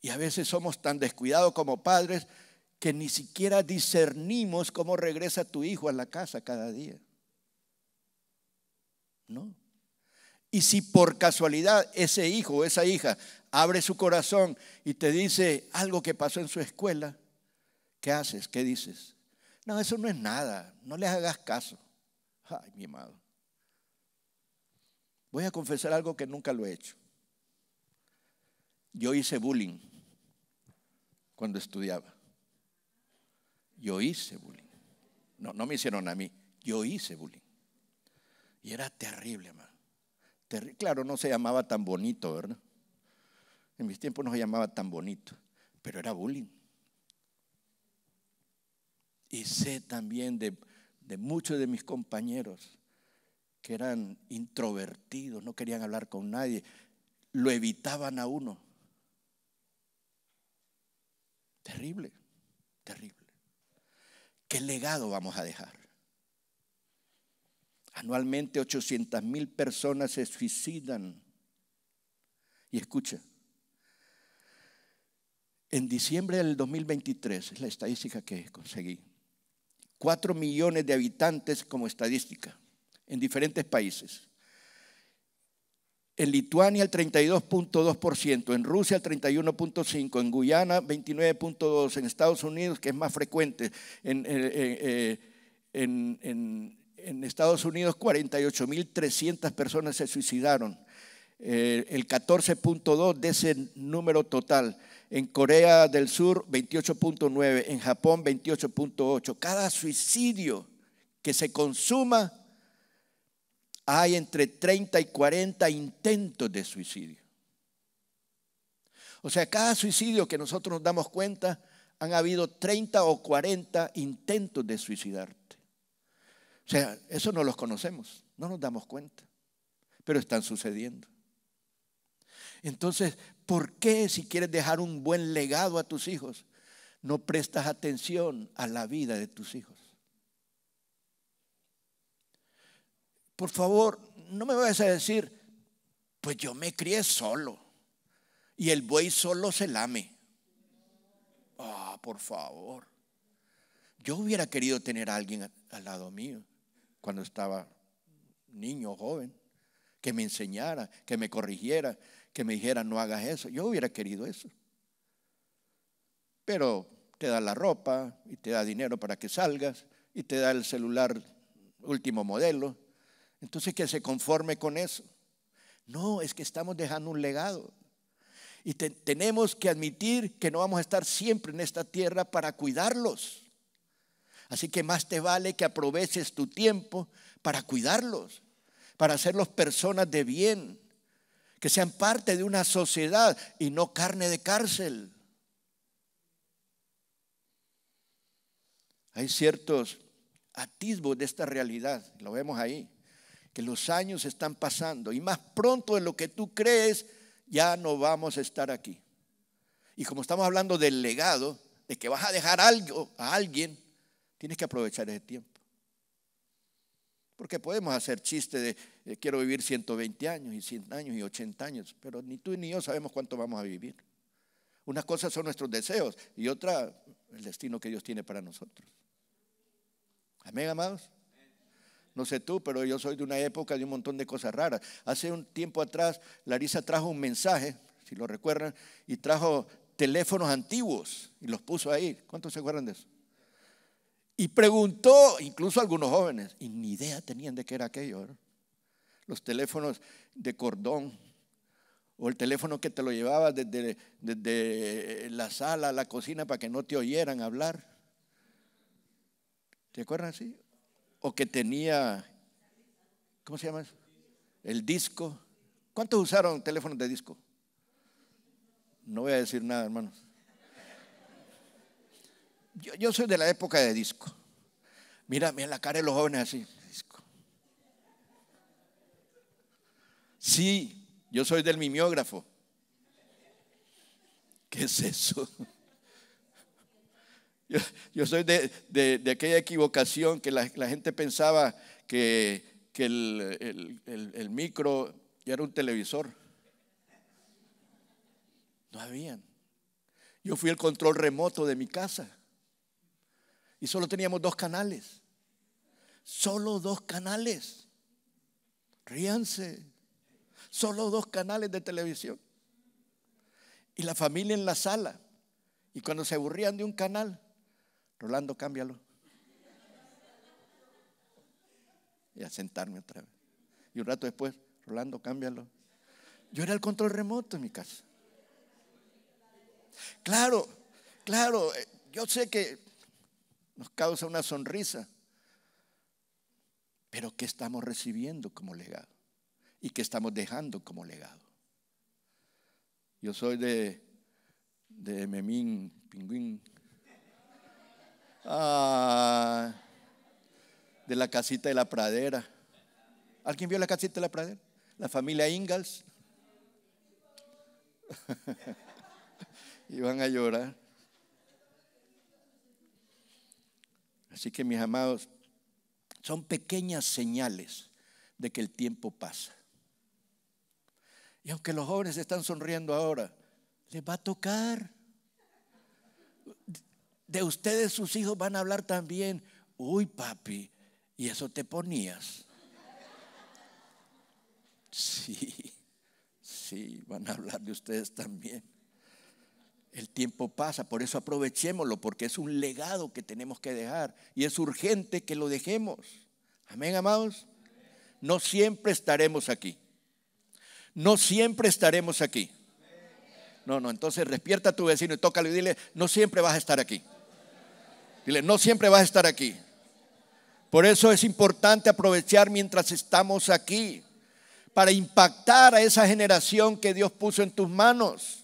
Y a veces somos tan descuidados como padres que ni siquiera discernimos cómo regresa tu hijo a la casa cada día. No. Y si por casualidad ese hijo o esa hija abre su corazón y te dice algo que pasó en su escuela, ¿qué haces? ¿Qué dices? No, eso no es nada, no les hagas caso. Ay, mi amado. Voy a confesar algo que nunca lo he hecho. Yo hice bullying cuando estudiaba. Yo hice bullying. No, no me hicieron a mí, yo hice bullying. Y era terrible, hermano. claro, no se llamaba tan bonito, ¿verdad? En mis tiempos no se llamaba tan bonito, pero era bullying. Y sé también de, muchos de mis compañeros que eran introvertidos, no querían hablar con nadie, lo evitaban a uno. Terrible, terrible. ¿Qué legado vamos a dejar? Anualmente 800 mil personas se suicidan. Y escucha, en diciembre del 2023, es la estadística que conseguí, 4 millones de habitantes como estadística en diferentes países. En Lituania el 32.2%, en Rusia el 31.5%, en Guyana 29.2%, en Estados Unidos, que es más frecuente, en, eh, eh, Estados Unidos 48.300 personas se suicidaron, eh, el 14.2% de ese número total en Corea del Sur 28.9, en Japón 28.8. Cada suicidio que se consuma, hay entre 30 y 40 intentos de suicidio. O sea, cada suicidio que nosotros nos damos cuenta, han habido 30 o 40 intentos de suicidarte. O sea, eso no los conocemos, no nos damos cuenta, pero están sucediendo. Entonces, ¿por qué si quieres dejar un buen legado a tus hijos, no prestas atención a la vida de tus hijos? Por favor, no me vayas a decir, pues yo me crié solo y el buey solo se lame. Ah, por favor. Yo hubiera querido tener a alguien al lado mío cuando estaba niño, joven, que me enseñara, que me corrigiera, que me dijera no hagas eso. Yo hubiera querido eso. Pero te da la ropa y te da dinero para que salgas y te da el celular último modelo. Entonces que se conforme con eso. No, es que estamos dejando un legado. Y tenemos que admitir que no vamos a estar siempre en esta tierra para cuidarlos. Así que más te vale que aproveches tu tiempo para cuidarlos, para hacerlos personas de bien, que sean parte de una sociedad y no carne de cárcel. Hay ciertos atisbos de esta realidad, lo vemos ahí, que los años están pasando y más pronto de lo que tú crees, ya no vamos a estar aquí. Y como estamos hablando del legado, de que vas a dejar algo a alguien, tienes que aprovechar ese tiempo. Porque podemos hacer chiste de, eh, quiero vivir 120 años y 100 años y 80 años, pero ni tú ni yo sabemos cuánto vamos a vivir. Unas cosas son nuestros deseos y otra el destino que Dios tiene para nosotros. Amén, amados. No sé tú, pero yo soy de una época de un montón de cosas raras. Hace un tiempo atrás, Larisa trajo un mensaje, si lo recuerdan, y trajo teléfonos antiguos y los puso ahí. ¿Cuántos se acuerdan de eso? Y preguntó, incluso algunos jóvenes, y ni idea tenían de qué era aquello los teléfonos de cordón o el teléfono que te lo llevabas desde, desde la sala a la cocina para que no te oyeran hablar. ¿Te acuerdas así? O que tenía, ¿cómo se llama eso? El disco. ¿Cuántos usaron teléfonos de disco? No voy a decir nada, hermanos. Yo, yo soy de la época de disco. Mira, mira la cara de los jóvenes así. Sí, yo soy del mimiógrafo ¿Qué es eso? Yo, soy de, de, aquella equivocación que la, gente pensaba que, que el, el, micro ya era un televisor. No habían. Yo fui el control remoto de mi casa y solo teníamos dos canales. Solo dos canales. Ríanse. Solo dos canales de televisión. Y la familia en la sala. Y cuando se aburrían de un canal, Rolando, cámbialo. Y a sentarme otra vez. Y un rato después, Rolando, cámbialo. Yo era el control remoto en mi casa. Claro, claro, eh, yo sé que nos causa una sonrisa, pero ¿qué estamos recibiendo como legado? y que estamos dejando como legado. Yo soy de, de Memín, Pingüín, ah, de la casita de la pradera. ¿Alguien vio la casita de la pradera? La familia Ingalls. van a llorar. Así que mis amados, son pequeñas señales de que el tiempo pasa. Y aunque los jóvenes están sonriendo ahora, les va a tocar. De ustedes sus hijos van a hablar también. Uy, papi, y eso te ponías. Sí, sí, van a hablar de ustedes también. El tiempo pasa, por eso aprovechémoslo, porque es un legado que tenemos que dejar y es urgente que lo dejemos. Amén, amados. No siempre estaremos aquí no siempre estaremos aquí. No, no, entonces despierta a tu vecino y tócalo y dile, no siempre vas a estar aquí. Dile, no siempre vas a estar aquí. Por eso es importante aprovechar mientras estamos aquí para impactar a esa generación que Dios puso en tus manos.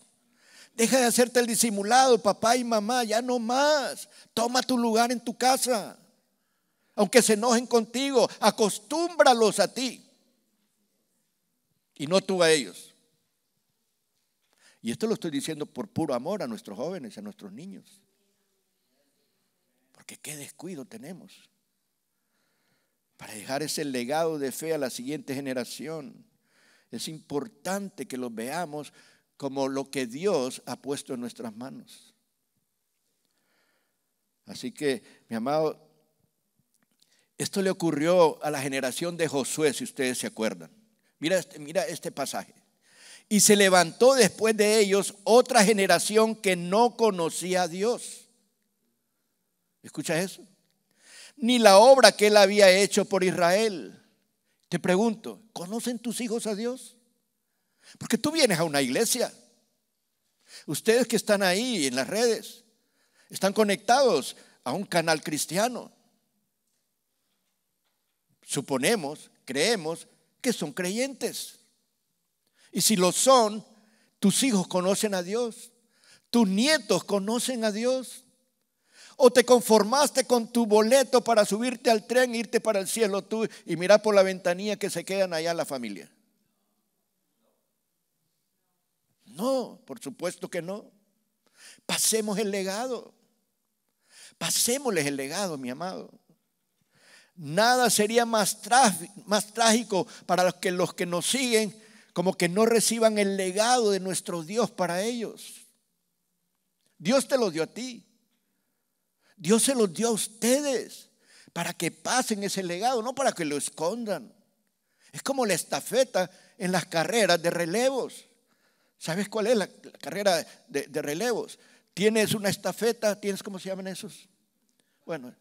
Deja de hacerte el disimulado, papá y mamá, ya no más. Toma tu lugar en tu casa. Aunque se enojen contigo, acostúmbralos a ti y no tú a ellos. Y esto lo estoy diciendo por puro amor a nuestros jóvenes, a nuestros niños. Porque qué descuido tenemos para dejar ese legado de fe a la siguiente generación. Es importante que lo veamos como lo que Dios ha puesto en nuestras manos. Así que, mi amado, esto le ocurrió a la generación de Josué, si ustedes se acuerdan. Mira este, mira este pasaje. Y se levantó después de ellos otra generación que no conocía a Dios. ¿Escucha eso? Ni la obra que él había hecho por Israel. Te pregunto, ¿conocen tus hijos a Dios? Porque tú vienes a una iglesia. Ustedes que están ahí en las redes, están conectados a un canal cristiano. Suponemos, creemos que son creyentes. Y si lo son, tus hijos conocen a Dios, tus nietos conocen a Dios. O te conformaste con tu boleto para subirte al tren, e irte para el cielo tú y mirar por la ventanilla que se quedan allá la familia. No, por supuesto que no. Pasemos el legado. Pasémosles el legado, mi amado. Nada sería más, trágico para los que, los que nos siguen como que no reciban el legado de nuestro Dios para ellos. Dios te lo dio a ti. Dios se lo dio a ustedes para que pasen ese legado, no para que lo escondan. Es como la estafeta en las carreras de relevos. ¿Sabes cuál es la, carrera de, de relevos? Tienes una estafeta, tienes, ¿cómo se llaman esos? Bueno,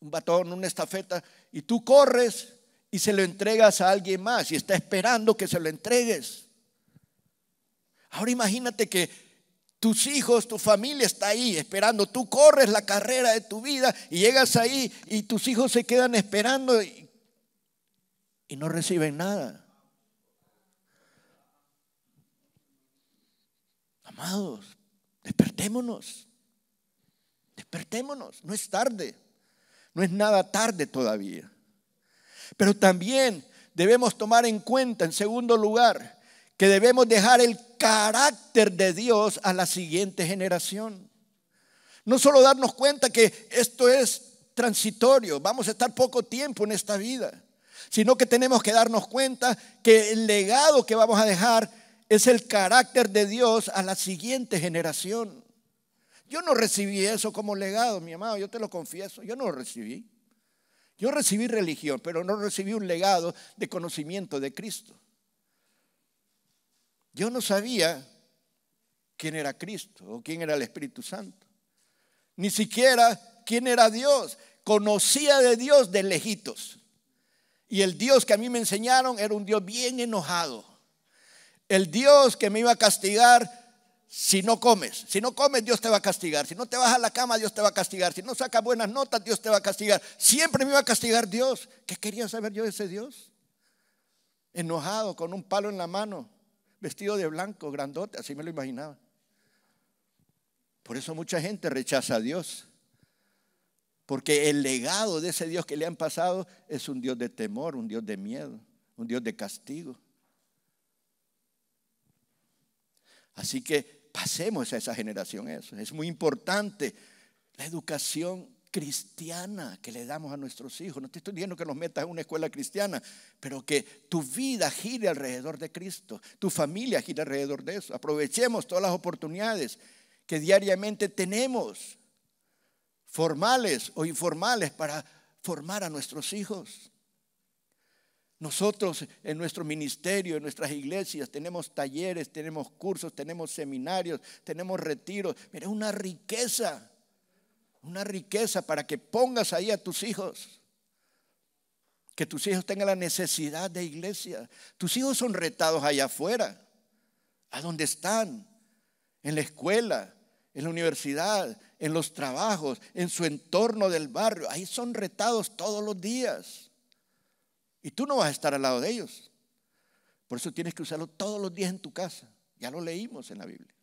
un batón, una estafeta, y tú corres y se lo entregas a alguien más y está esperando que se lo entregues. Ahora imagínate que tus hijos, tu familia está ahí esperando, tú corres la carrera de tu vida y llegas ahí y tus hijos se quedan esperando y, y no reciben nada. Amados, despertémonos, despertémonos, no es tarde. No es nada tarde todavía. Pero también debemos tomar en cuenta, en segundo lugar, que debemos dejar el carácter de Dios a la siguiente generación. No solo darnos cuenta que esto es transitorio, vamos a estar poco tiempo en esta vida, sino que tenemos que darnos cuenta que el legado que vamos a dejar es el carácter de Dios a la siguiente generación. Yo no recibí eso como legado, mi amado, yo te lo confieso, yo no lo recibí. Yo recibí religión, pero no recibí un legado de conocimiento de Cristo. Yo no sabía quién era Cristo o quién era el Espíritu Santo. Ni siquiera quién era Dios. Conocía de Dios de lejitos. Y el Dios que a mí me enseñaron era un Dios bien enojado. El Dios que me iba a castigar si no comes. Si no comes, Dios te va a castigar. Si no te vas a la cama, Dios te va a castigar. Si no sacas buenas notas, Dios te va a castigar. Siempre me iba a castigar Dios. ¿Qué quería saber yo de ese Dios? Enojado, con un palo en la mano, vestido de blanco, grandote, así me lo imaginaba. Por eso mucha gente rechaza a Dios. Porque el legado de ese Dios que le han pasado es un Dios de temor, un Dios de miedo, un Dios de castigo. Así que pasemos a esa generación eso. Es muy importante la educación cristiana que le damos a nuestros hijos. No te estoy diciendo que nos metas en una escuela cristiana, pero que tu vida gire alrededor de Cristo, tu familia gire alrededor de eso. Aprovechemos todas las oportunidades que diariamente tenemos, formales o informales, para formar a nuestros hijos. Nosotros en nuestro ministerio, en nuestras iglesias, tenemos talleres, tenemos cursos, tenemos seminarios, tenemos retiros. Mira, es una riqueza, una riqueza para que pongas ahí a tus hijos. Que tus hijos tengan la necesidad de iglesia. Tus hijos son retados allá afuera, a donde están, en la escuela, en la universidad, en los trabajos, en su entorno del barrio. Ahí son retados todos los días. Y tú no vas a estar al lado de ellos. Por eso tienes que usarlo todos los días en tu casa. Ya lo leímos en la Biblia.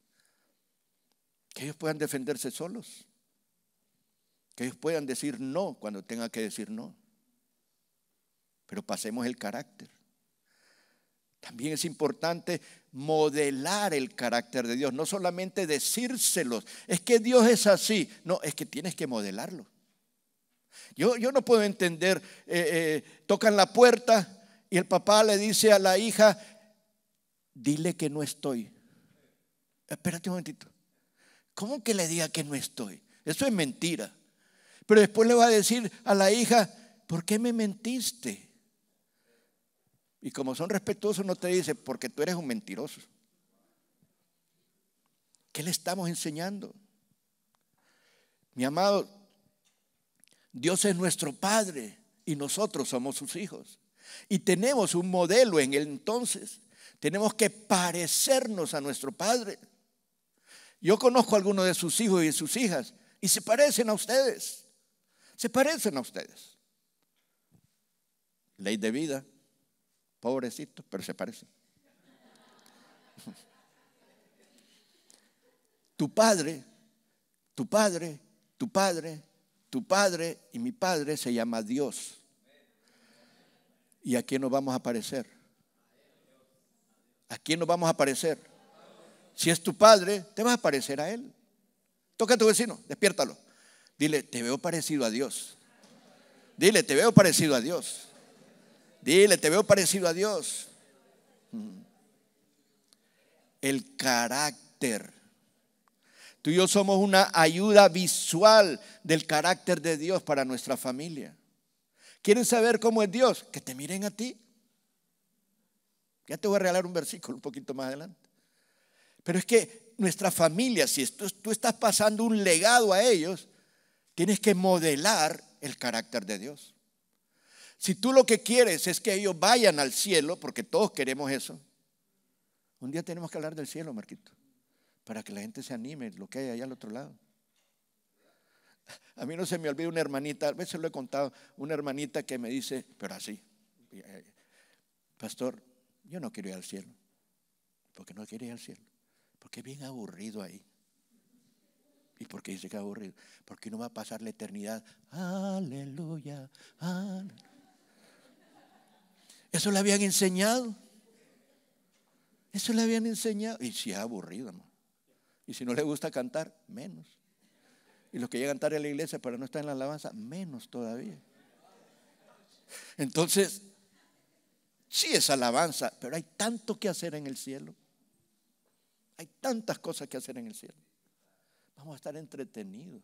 Que ellos puedan defenderse solos. Que ellos puedan decir no cuando tenga que decir no. Pero pasemos el carácter. También es importante modelar el carácter de Dios, no solamente decírselos, es que Dios es así, no, es que tienes que modelarlo. Yo, no puedo entender, eh, eh, tocan la puerta y el papá le dice a la hija, dile que no estoy. Espérate un momentito. ¿Cómo que le diga que no estoy? Eso es mentira. Pero después le va a decir a la hija, ¿por qué me mentiste? Y como son respetuosos, no te dice, porque tú eres un mentiroso. ¿Qué le estamos enseñando? Mi amado, Dios es nuestro Padre y nosotros somos sus hijos. Y tenemos un modelo en él entonces. Tenemos que parecernos a nuestro Padre. Yo conozco a algunos de sus hijos y de sus hijas y se parecen a ustedes. Se parecen a ustedes. Ley de vida. pobrecito pero se parecen. Tu padre, tu padre, tu padre, tu padre y mi padre se llama Dios. ¿Y a quién nos vamos a parecer? ¿A quién nos vamos a parecer? Si es tu padre, te vas a parecer a él. Toca a tu vecino, despiértalo. Dile, te veo parecido a Dios. Dile, te veo parecido a Dios. Dile, te veo parecido a Dios. Mm. El carácter Tú y yo somos una ayuda visual del carácter de Dios para nuestra familia. ¿Quieren saber cómo es Dios? Que te miren a ti. Ya te voy a regalar un versículo un poquito más adelante. Pero es que nuestra familia, si tú, estás pasando un legado a ellos, tienes que modelar el carácter de Dios. Si tú lo que quieres es que ellos vayan al cielo, porque todos queremos eso, un día tenemos que hablar del cielo, Marquito para que la gente se anime, lo que hay allá al otro lado. A mí no se me olvida una hermanita, a veces lo he contado, una hermanita que me dice, pero así, eh, pastor, yo no quiero ir al cielo, porque no quiero ir al cielo, porque es bien aburrido ahí. ¿Y por qué dice que es aburrido? Porque no va a pasar la eternidad, aleluya, Eso le habían enseñado. Eso le habían enseñado. Y si es aburrido, hermano. Y si no le gusta cantar, menos. Y los que llegan tarde a la iglesia pero no están en la alabanza, menos todavía. Entonces, sí es alabanza, pero hay tanto que hacer en el cielo. Hay tantas cosas que hacer en el cielo. Vamos a estar entretenidos,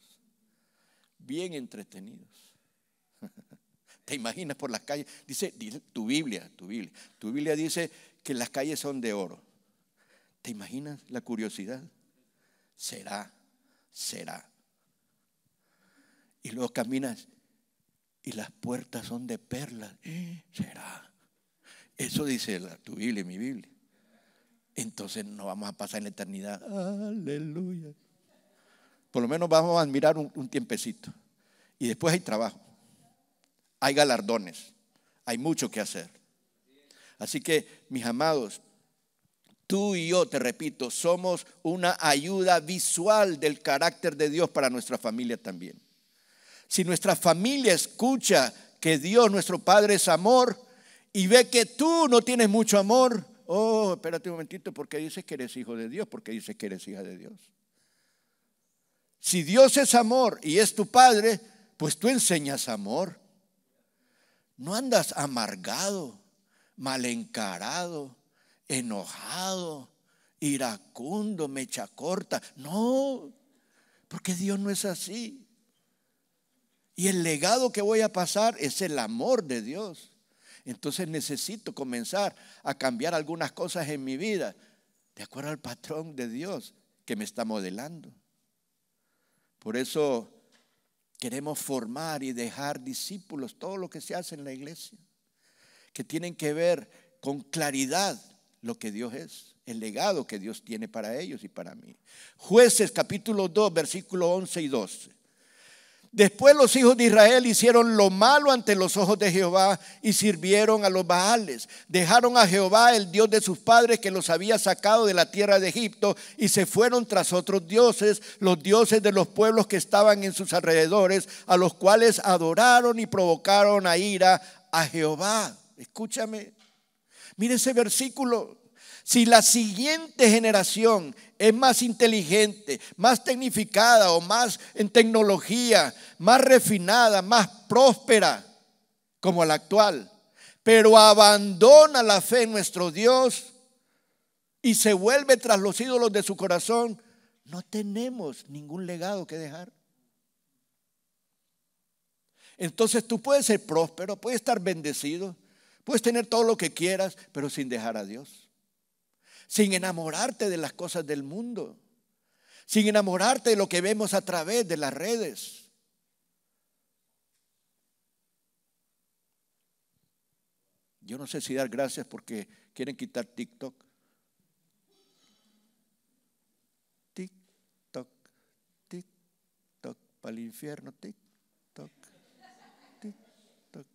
bien entretenidos. Te imaginas por las calles, dice, tu Biblia, tu Biblia, tu Biblia dice que las calles son de oro. ¿Te imaginas la curiosidad? será, será. Y luego caminas y las puertas son de perlas. Eh, será. Eso dice la, tu Biblia y mi Biblia. Entonces no vamos a pasar en la eternidad. Aleluya. Por lo menos vamos a admirar un, un tiempecito. Y después hay trabajo. Hay galardones. Hay mucho que hacer. Así que, mis amados, tú y yo, te repito, somos una ayuda visual del carácter de Dios para nuestra familia también. Si nuestra familia escucha que Dios nuestro Padre es amor y ve que tú no tienes mucho amor, oh, espérate un momentito, porque dices que eres hijo de Dios? porque dices que eres hija de Dios? Si Dios es amor y es tu Padre, pues tú enseñas amor. No andas amargado, mal encarado, enojado, iracundo, mecha corta. No, porque Dios no es así. Y el legado que voy a pasar es el amor de Dios. Entonces necesito comenzar a cambiar algunas cosas en mi vida, de acuerdo al patrón de Dios que me está modelando. Por eso queremos formar y dejar discípulos, todo lo que se hace en la iglesia, que tienen que ver con claridad lo que Dios es, el legado que Dios tiene para ellos y para mí. Jueces capítulo 2, versículo 11 y 12. Después los hijos de Israel hicieron lo malo ante los ojos de Jehová y sirvieron a los Baales. Dejaron a Jehová, el Dios de sus padres, que los había sacado de la tierra de Egipto, y se fueron tras otros dioses, los dioses de los pueblos que estaban en sus alrededores, a los cuales adoraron y provocaron a ira a Jehová. Escúchame, Mire ese versículo. Si la siguiente generación es más inteligente, más tecnificada o más en tecnología, más refinada, más próspera como la actual, pero abandona la fe en nuestro Dios y se vuelve tras los ídolos de su corazón, no tenemos ningún legado que dejar. Entonces tú puedes ser próspero, puedes estar bendecido, Puedes tener todo lo que quieras, pero sin dejar a Dios. Sin enamorarte de las cosas del mundo. Sin enamorarte de lo que vemos a través de las redes. Yo no sé si dar gracias porque quieren quitar TikTok. TikTok, TikTok, para el infierno, TikTok, TikTok.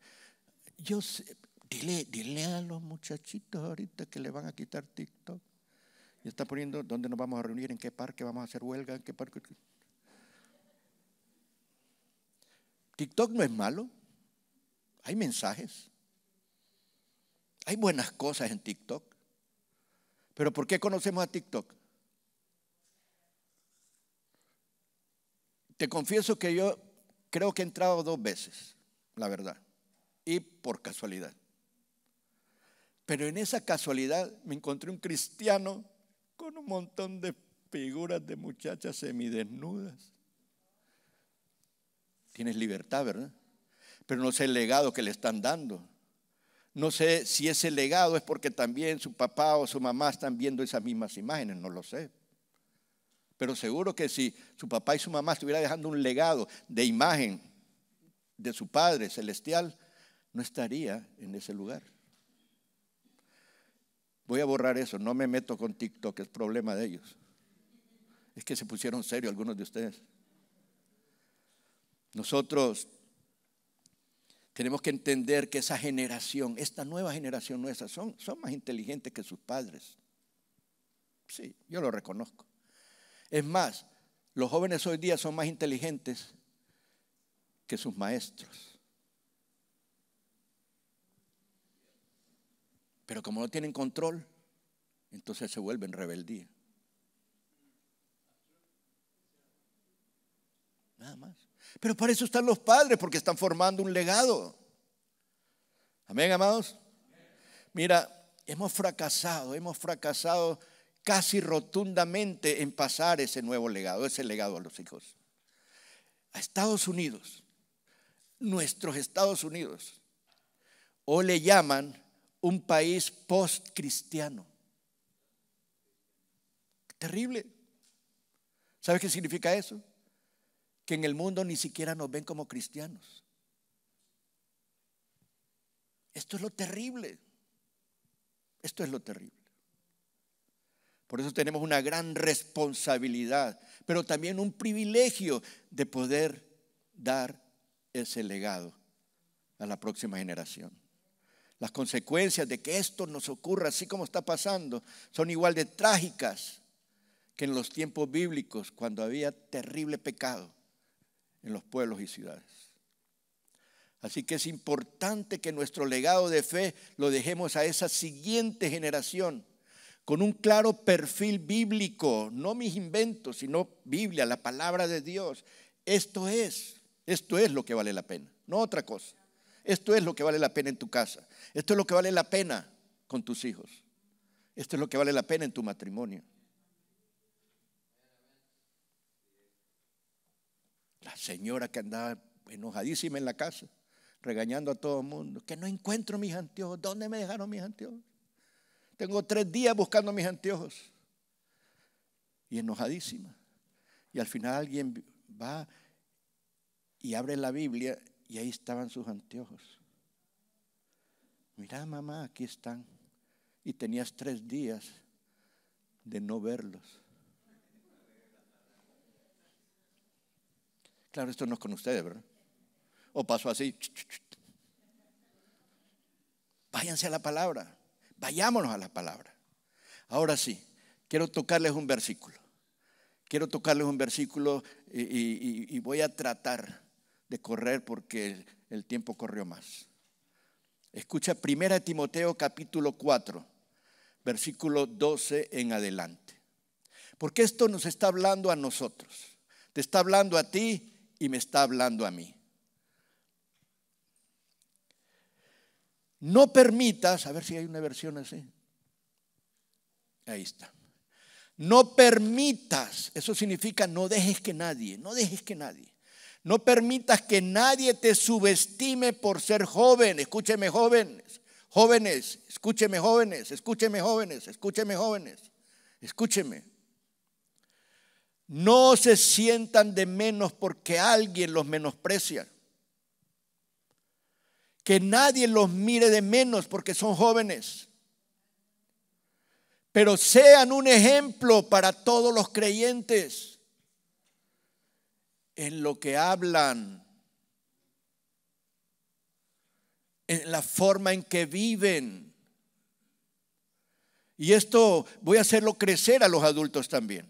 Yo sé, Dile, dile a los muchachitos ahorita que le van a quitar TikTok. Y está poniendo dónde nos vamos a reunir, en qué parque vamos a hacer huelga, en qué parque. TikTok no es malo. Hay mensajes. Hay buenas cosas en TikTok. Pero ¿por qué conocemos a TikTok? Te confieso que yo creo que he entrado dos veces, la verdad, y por casualidad. Pero en esa casualidad me encontré un cristiano con un montón de figuras de muchachas semidesnudas. Tienes libertad, ¿verdad? Pero no sé el legado que le están dando. No sé si ese legado es porque también su papá o su mamá están viendo esas mismas imágenes, no lo sé. Pero seguro que si su papá y su mamá estuvieran dejando un legado de imagen de su Padre celestial, no estaría en ese lugar. Voy a borrar eso, no me meto con TikTok, es problema de ellos. Es que se pusieron serio algunos de ustedes. Nosotros tenemos que entender que esa generación, esta nueva generación nuestra, son, son más inteligentes que sus padres. Sí, yo lo reconozco. Es más, los jóvenes hoy día son más inteligentes que sus maestros. Pero como no tienen control, entonces se vuelven rebeldía. Nada más. Pero para eso están los padres, porque están formando un legado. Amén, amados. Mira, hemos fracasado, hemos fracasado casi rotundamente en pasar ese nuevo legado, ese legado a los hijos. A Estados Unidos, nuestros Estados Unidos, o le llaman un país post-cristiano. Terrible. ¿Sabes qué significa eso? Que en el mundo ni siquiera nos ven como cristianos. Esto es lo terrible. Esto es lo terrible. Por eso tenemos una gran responsabilidad, pero también un privilegio de poder dar ese legado a la próxima generación. Las consecuencias de que esto nos ocurra así como está pasando son igual de trágicas que en los tiempos bíblicos cuando había terrible pecado en los pueblos y ciudades. Así que es importante que nuestro legado de fe lo dejemos a esa siguiente generación con un claro perfil bíblico, no mis inventos, sino Biblia, la palabra de Dios. Esto es, esto es lo que vale la pena, no otra cosa. Esto es lo que vale la pena en tu casa. Esto es lo que vale la pena con tus hijos. Esto es lo que vale la pena en tu matrimonio. La señora que andaba enojadísima en la casa, regañando a todo el mundo, que no encuentro mis anteojos. ¿Dónde me dejaron mis anteojos? Tengo tres días buscando mis anteojos. Y enojadísima. Y al final alguien va y abre la Biblia y ahí estaban sus anteojos. Mira, mamá, aquí están. Y tenías tres días de no verlos. Claro, esto no es con ustedes, ¿verdad? O pasó así. Váyanse a la palabra. Vayámonos a la palabra. Ahora sí, quiero tocarles un versículo. Quiero tocarles un versículo y, y voy a tratar de correr porque el, tiempo corrió más. Escucha 1 Timoteo capítulo 4, versículo 12 en adelante. Porque esto nos está hablando a nosotros. Te está hablando a ti y me está hablando a mí. No permitas, a ver si hay una versión así. Ahí está. No permitas, eso significa no dejes que nadie, no dejes que nadie no permitas que nadie te subestime por ser joven. Escúcheme jóvenes, jóvenes, escúcheme jóvenes, escúcheme jóvenes, escúcheme jóvenes, escúcheme. No se sientan de menos porque alguien los menosprecia. Que nadie los mire de menos porque son jóvenes. Pero sean un ejemplo para todos los creyentes en lo que hablan, en la forma en que viven. Y esto voy a hacerlo crecer a los adultos también.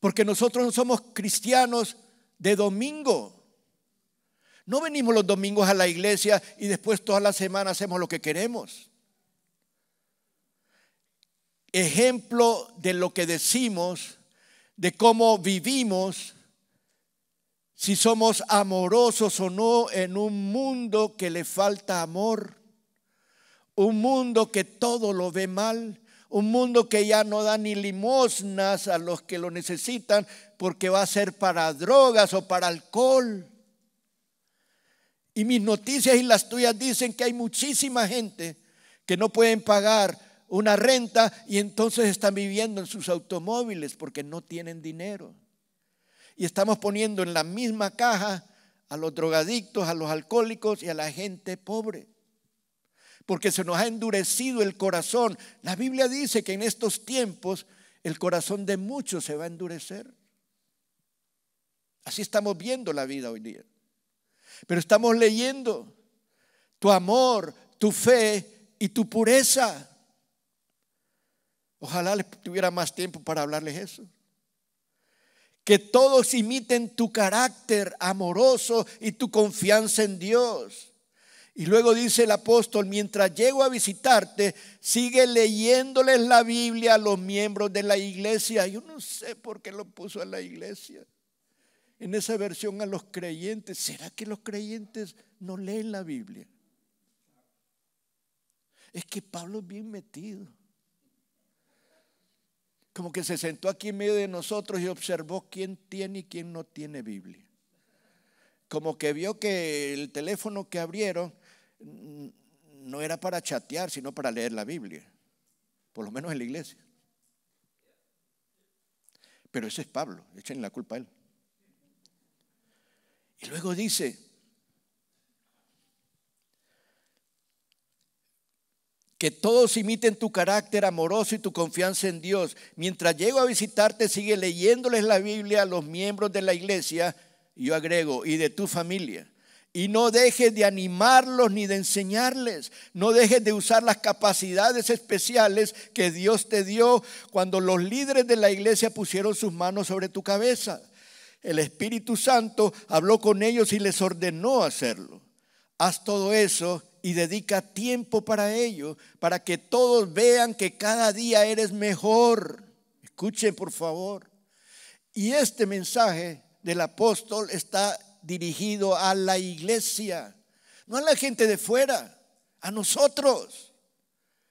Porque nosotros no somos cristianos de domingo. No venimos los domingos a la iglesia y después toda la semana hacemos lo que queremos. Ejemplo de lo que decimos, de cómo vivimos, si somos amorosos o no en un mundo que le falta amor, un mundo que todo lo ve mal, un mundo que ya no da ni limosnas a los que lo necesitan porque va a ser para drogas o para alcohol. Y mis noticias y las tuyas dicen que hay muchísima gente que no pueden pagar una renta y entonces están viviendo en sus automóviles porque no tienen dinero y estamos poniendo en la misma caja a los drogadictos, a los alcohólicos y a la gente pobre. Porque se nos ha endurecido el corazón. La Biblia dice que en estos tiempos el corazón de muchos se va a endurecer. Así estamos viendo la vida hoy día. Pero estamos leyendo tu amor, tu fe y tu pureza. Ojalá tuviera más tiempo para hablarles eso. Que todos imiten tu carácter amoroso y tu confianza en Dios. Y luego dice el apóstol, mientras llego a visitarte, sigue leyéndoles la Biblia a los miembros de la iglesia. Yo no sé por qué lo puso a la iglesia. En esa versión a los creyentes. ¿Será que los creyentes no leen la Biblia? Es que Pablo es bien metido como que se sentó aquí en medio de nosotros y observó quién tiene y quién no tiene Biblia. Como que vio que el teléfono que abrieron no era para chatear, sino para leer la Biblia, por lo menos en la iglesia. Pero ese es Pablo, echen la culpa a él. Y luego dice, Que todos imiten tu carácter amoroso y tu confianza en Dios. Mientras llego a visitarte, sigue leyéndoles la Biblia a los miembros de la iglesia, yo agrego, y de tu familia. Y no dejes de animarlos ni de enseñarles. No dejes de usar las capacidades especiales que Dios te dio cuando los líderes de la iglesia pusieron sus manos sobre tu cabeza. El Espíritu Santo habló con ellos y les ordenó hacerlo. Haz todo eso y dedica tiempo para ello, para que todos vean que cada día eres mejor. Escuchen, por favor. Y este mensaje del apóstol está dirigido a la iglesia, no a la gente de fuera, a nosotros.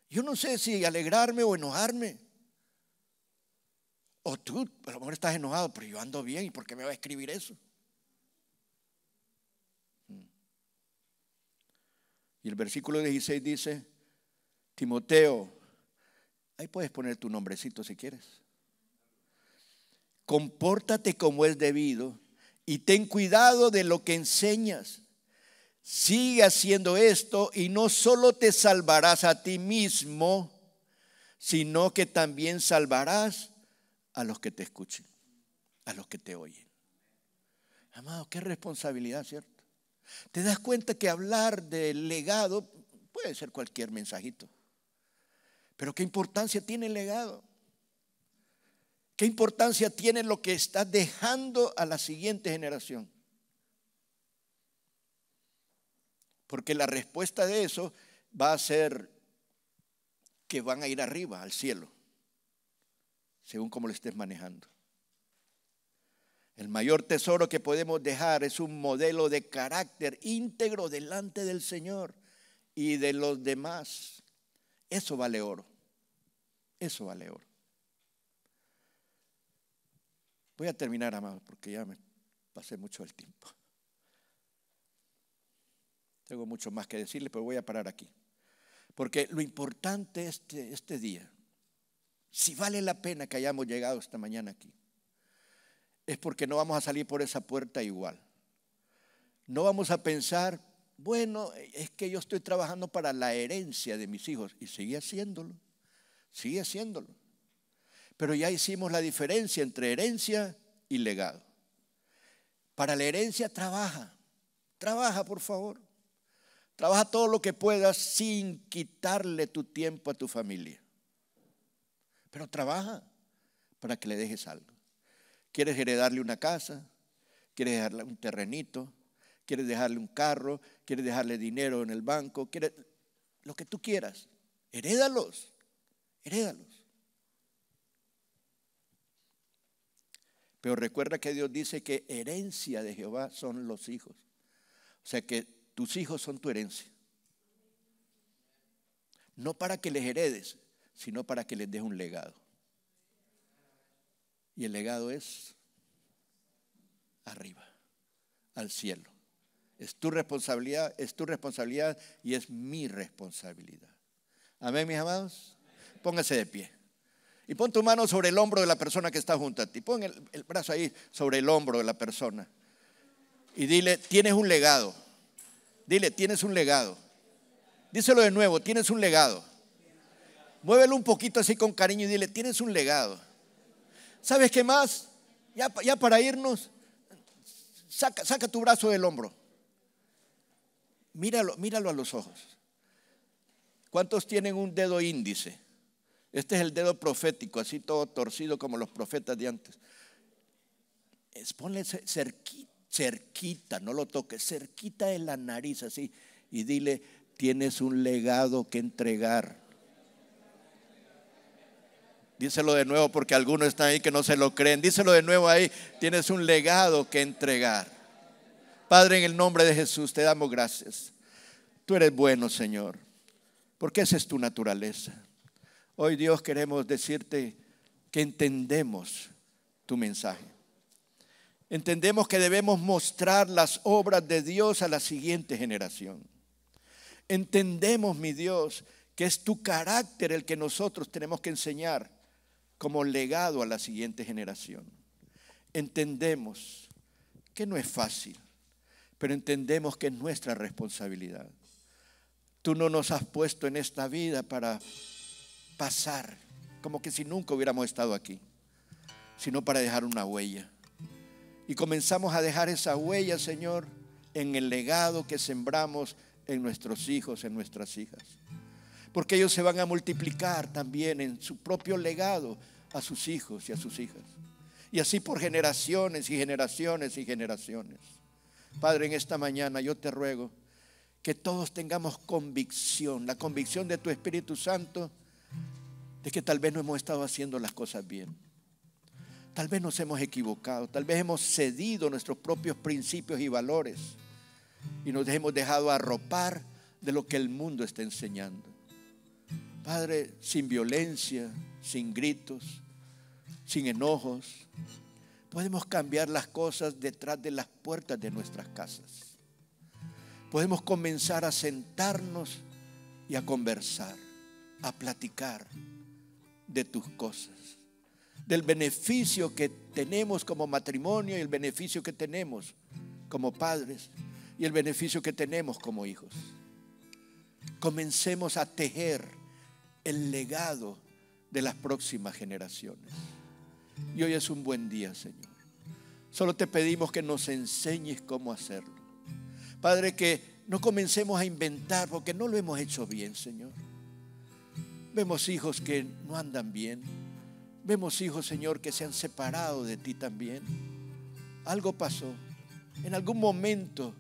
Yo no sé si alegrarme o enojarme. O tú, por lo estás enojado, pero yo ando bien, ¿y por qué me va a escribir eso? Y el versículo 16 dice, Timoteo, ahí puedes poner tu nombrecito si quieres. Compórtate como es debido y ten cuidado de lo que enseñas. Sigue haciendo esto y no solo te salvarás a ti mismo, sino que también salvarás a los que te escuchen, a los que te oyen. Amado, qué responsabilidad, ¿cierto? Te das cuenta que hablar del legado puede ser cualquier mensajito. Pero ¿qué importancia tiene el legado? ¿Qué importancia tiene lo que está dejando a la siguiente generación? Porque la respuesta de eso va a ser que van a ir arriba, al cielo, según como lo estés manejando. El mayor tesoro que podemos dejar es un modelo de carácter íntegro delante del Señor y de los demás. Eso vale oro. Eso vale oro. Voy a terminar, amado, porque ya me pasé mucho el tiempo. Tengo mucho más que decirle, pero voy a parar aquí. Porque lo importante este, este día, si vale la pena que hayamos llegado esta mañana aquí, es porque no vamos a salir por esa puerta igual. No vamos a pensar, bueno, es que yo estoy trabajando para la herencia de mis hijos y sigue haciéndolo, sigue haciéndolo. Pero ya hicimos la diferencia entre herencia y legado. Para la herencia trabaja, trabaja por favor. Trabaja todo lo que puedas sin quitarle tu tiempo a tu familia. Pero trabaja para que le dejes algo. ¿Quieres heredarle una casa? ¿Quieres dejarle un terrenito? ¿Quieres dejarle un carro? ¿Quieres dejarle dinero en el banco? lo que tú quieras? Herédalos. Herédalos. Pero recuerda que Dios dice que herencia de Jehová son los hijos. O sea que tus hijos son tu herencia. No para que les heredes, sino para que les des un legado. Y el legado es arriba, al cielo. Es tu responsabilidad, es tu responsabilidad y es mi responsabilidad. Amén, mis amados. Póngase de pie. Y pon tu mano sobre el hombro de la persona que está junto a ti. Pon el, el brazo ahí sobre el hombro de la persona. Y dile, tienes un legado. Dile, tienes un legado. Díselo de nuevo, tienes un legado. Muévelo un poquito así con cariño y dile, tienes un legado. ¿sabes qué más? Ya, para irnos, saca, tu brazo del hombro. Míralo, míralo a los ojos. ¿Cuántos tienen un dedo índice? Este es el dedo profético, así todo torcido como los profetas de antes. Es, ponle cerquita, cerquita, no lo toques, cerquita de la nariz así y dile, tienes un legado que entregar. Díselo de nuevo porque algunos están ahí que no se lo creen. Díselo de nuevo ahí. Tienes un legado que entregar. Padre, en el nombre de Jesús te damos gracias. Tú eres bueno, Señor, porque esa es tu naturaleza. Hoy Dios queremos decirte que entendemos tu mensaje. Entendemos que debemos mostrar las obras de Dios a la siguiente generación. Entendemos, mi Dios, que es tu carácter el que nosotros tenemos que enseñar como legado a la siguiente generación. Entendemos que no es fácil, pero entendemos que es nuestra responsabilidad. Tú no nos has puesto en esta vida para pasar, como que si nunca hubiéramos estado aquí, sino para dejar una huella. Y comenzamos a dejar esa huella, Señor, en el legado que sembramos en nuestros hijos, en nuestras hijas porque ellos se van a multiplicar también en su propio legado a sus hijos y a sus hijas. Y así por generaciones y generaciones y generaciones. Padre, en esta mañana yo te ruego que todos tengamos convicción, la convicción de tu Espíritu Santo, de que tal vez no hemos estado haciendo las cosas bien. Tal vez nos hemos equivocado, tal vez hemos cedido nuestros propios principios y valores y nos hemos dejado arropar de lo que el mundo está enseñando. Padre, sin violencia, sin gritos, sin enojos. Podemos cambiar las cosas detrás de las puertas de nuestras casas. Podemos comenzar a sentarnos y a conversar, a platicar de tus cosas, del beneficio que tenemos como matrimonio y el beneficio que tenemos como padres y el beneficio que tenemos como hijos. Comencemos a tejer el legado de las próximas generaciones. Y hoy es un buen día, Señor. Solo te pedimos que nos enseñes cómo hacerlo. Padre, que no comencemos a inventar porque no lo hemos hecho bien, Señor. Vemos hijos que no andan bien. Vemos hijos, Señor, que se han separado de ti también. Algo pasó. En algún momento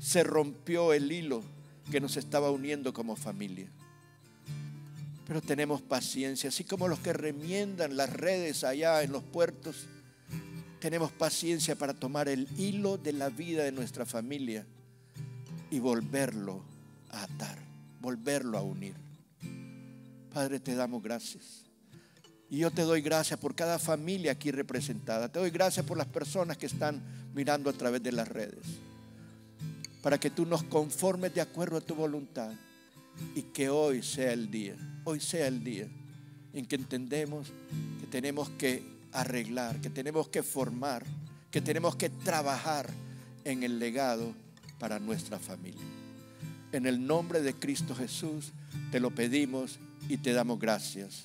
se rompió el hilo que nos estaba uniendo como familia pero tenemos paciencia, así como los que remiendan las redes allá en los puertos, tenemos paciencia para tomar el hilo de la vida de nuestra familia y volverlo a atar, volverlo a unir. Padre, te damos gracias. Y yo te doy gracias por cada familia aquí representada. Te doy gracias por las personas que están mirando a través de las redes. Para que tú nos conformes de acuerdo a tu voluntad y que hoy sea el día, hoy sea el día en que entendemos que tenemos que arreglar, que tenemos que formar, que tenemos que trabajar en el legado para nuestra familia. En el nombre de Cristo Jesús te lo pedimos y te damos gracias.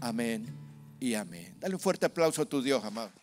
Amén y amén. Dale un fuerte aplauso a tu Dios, amado.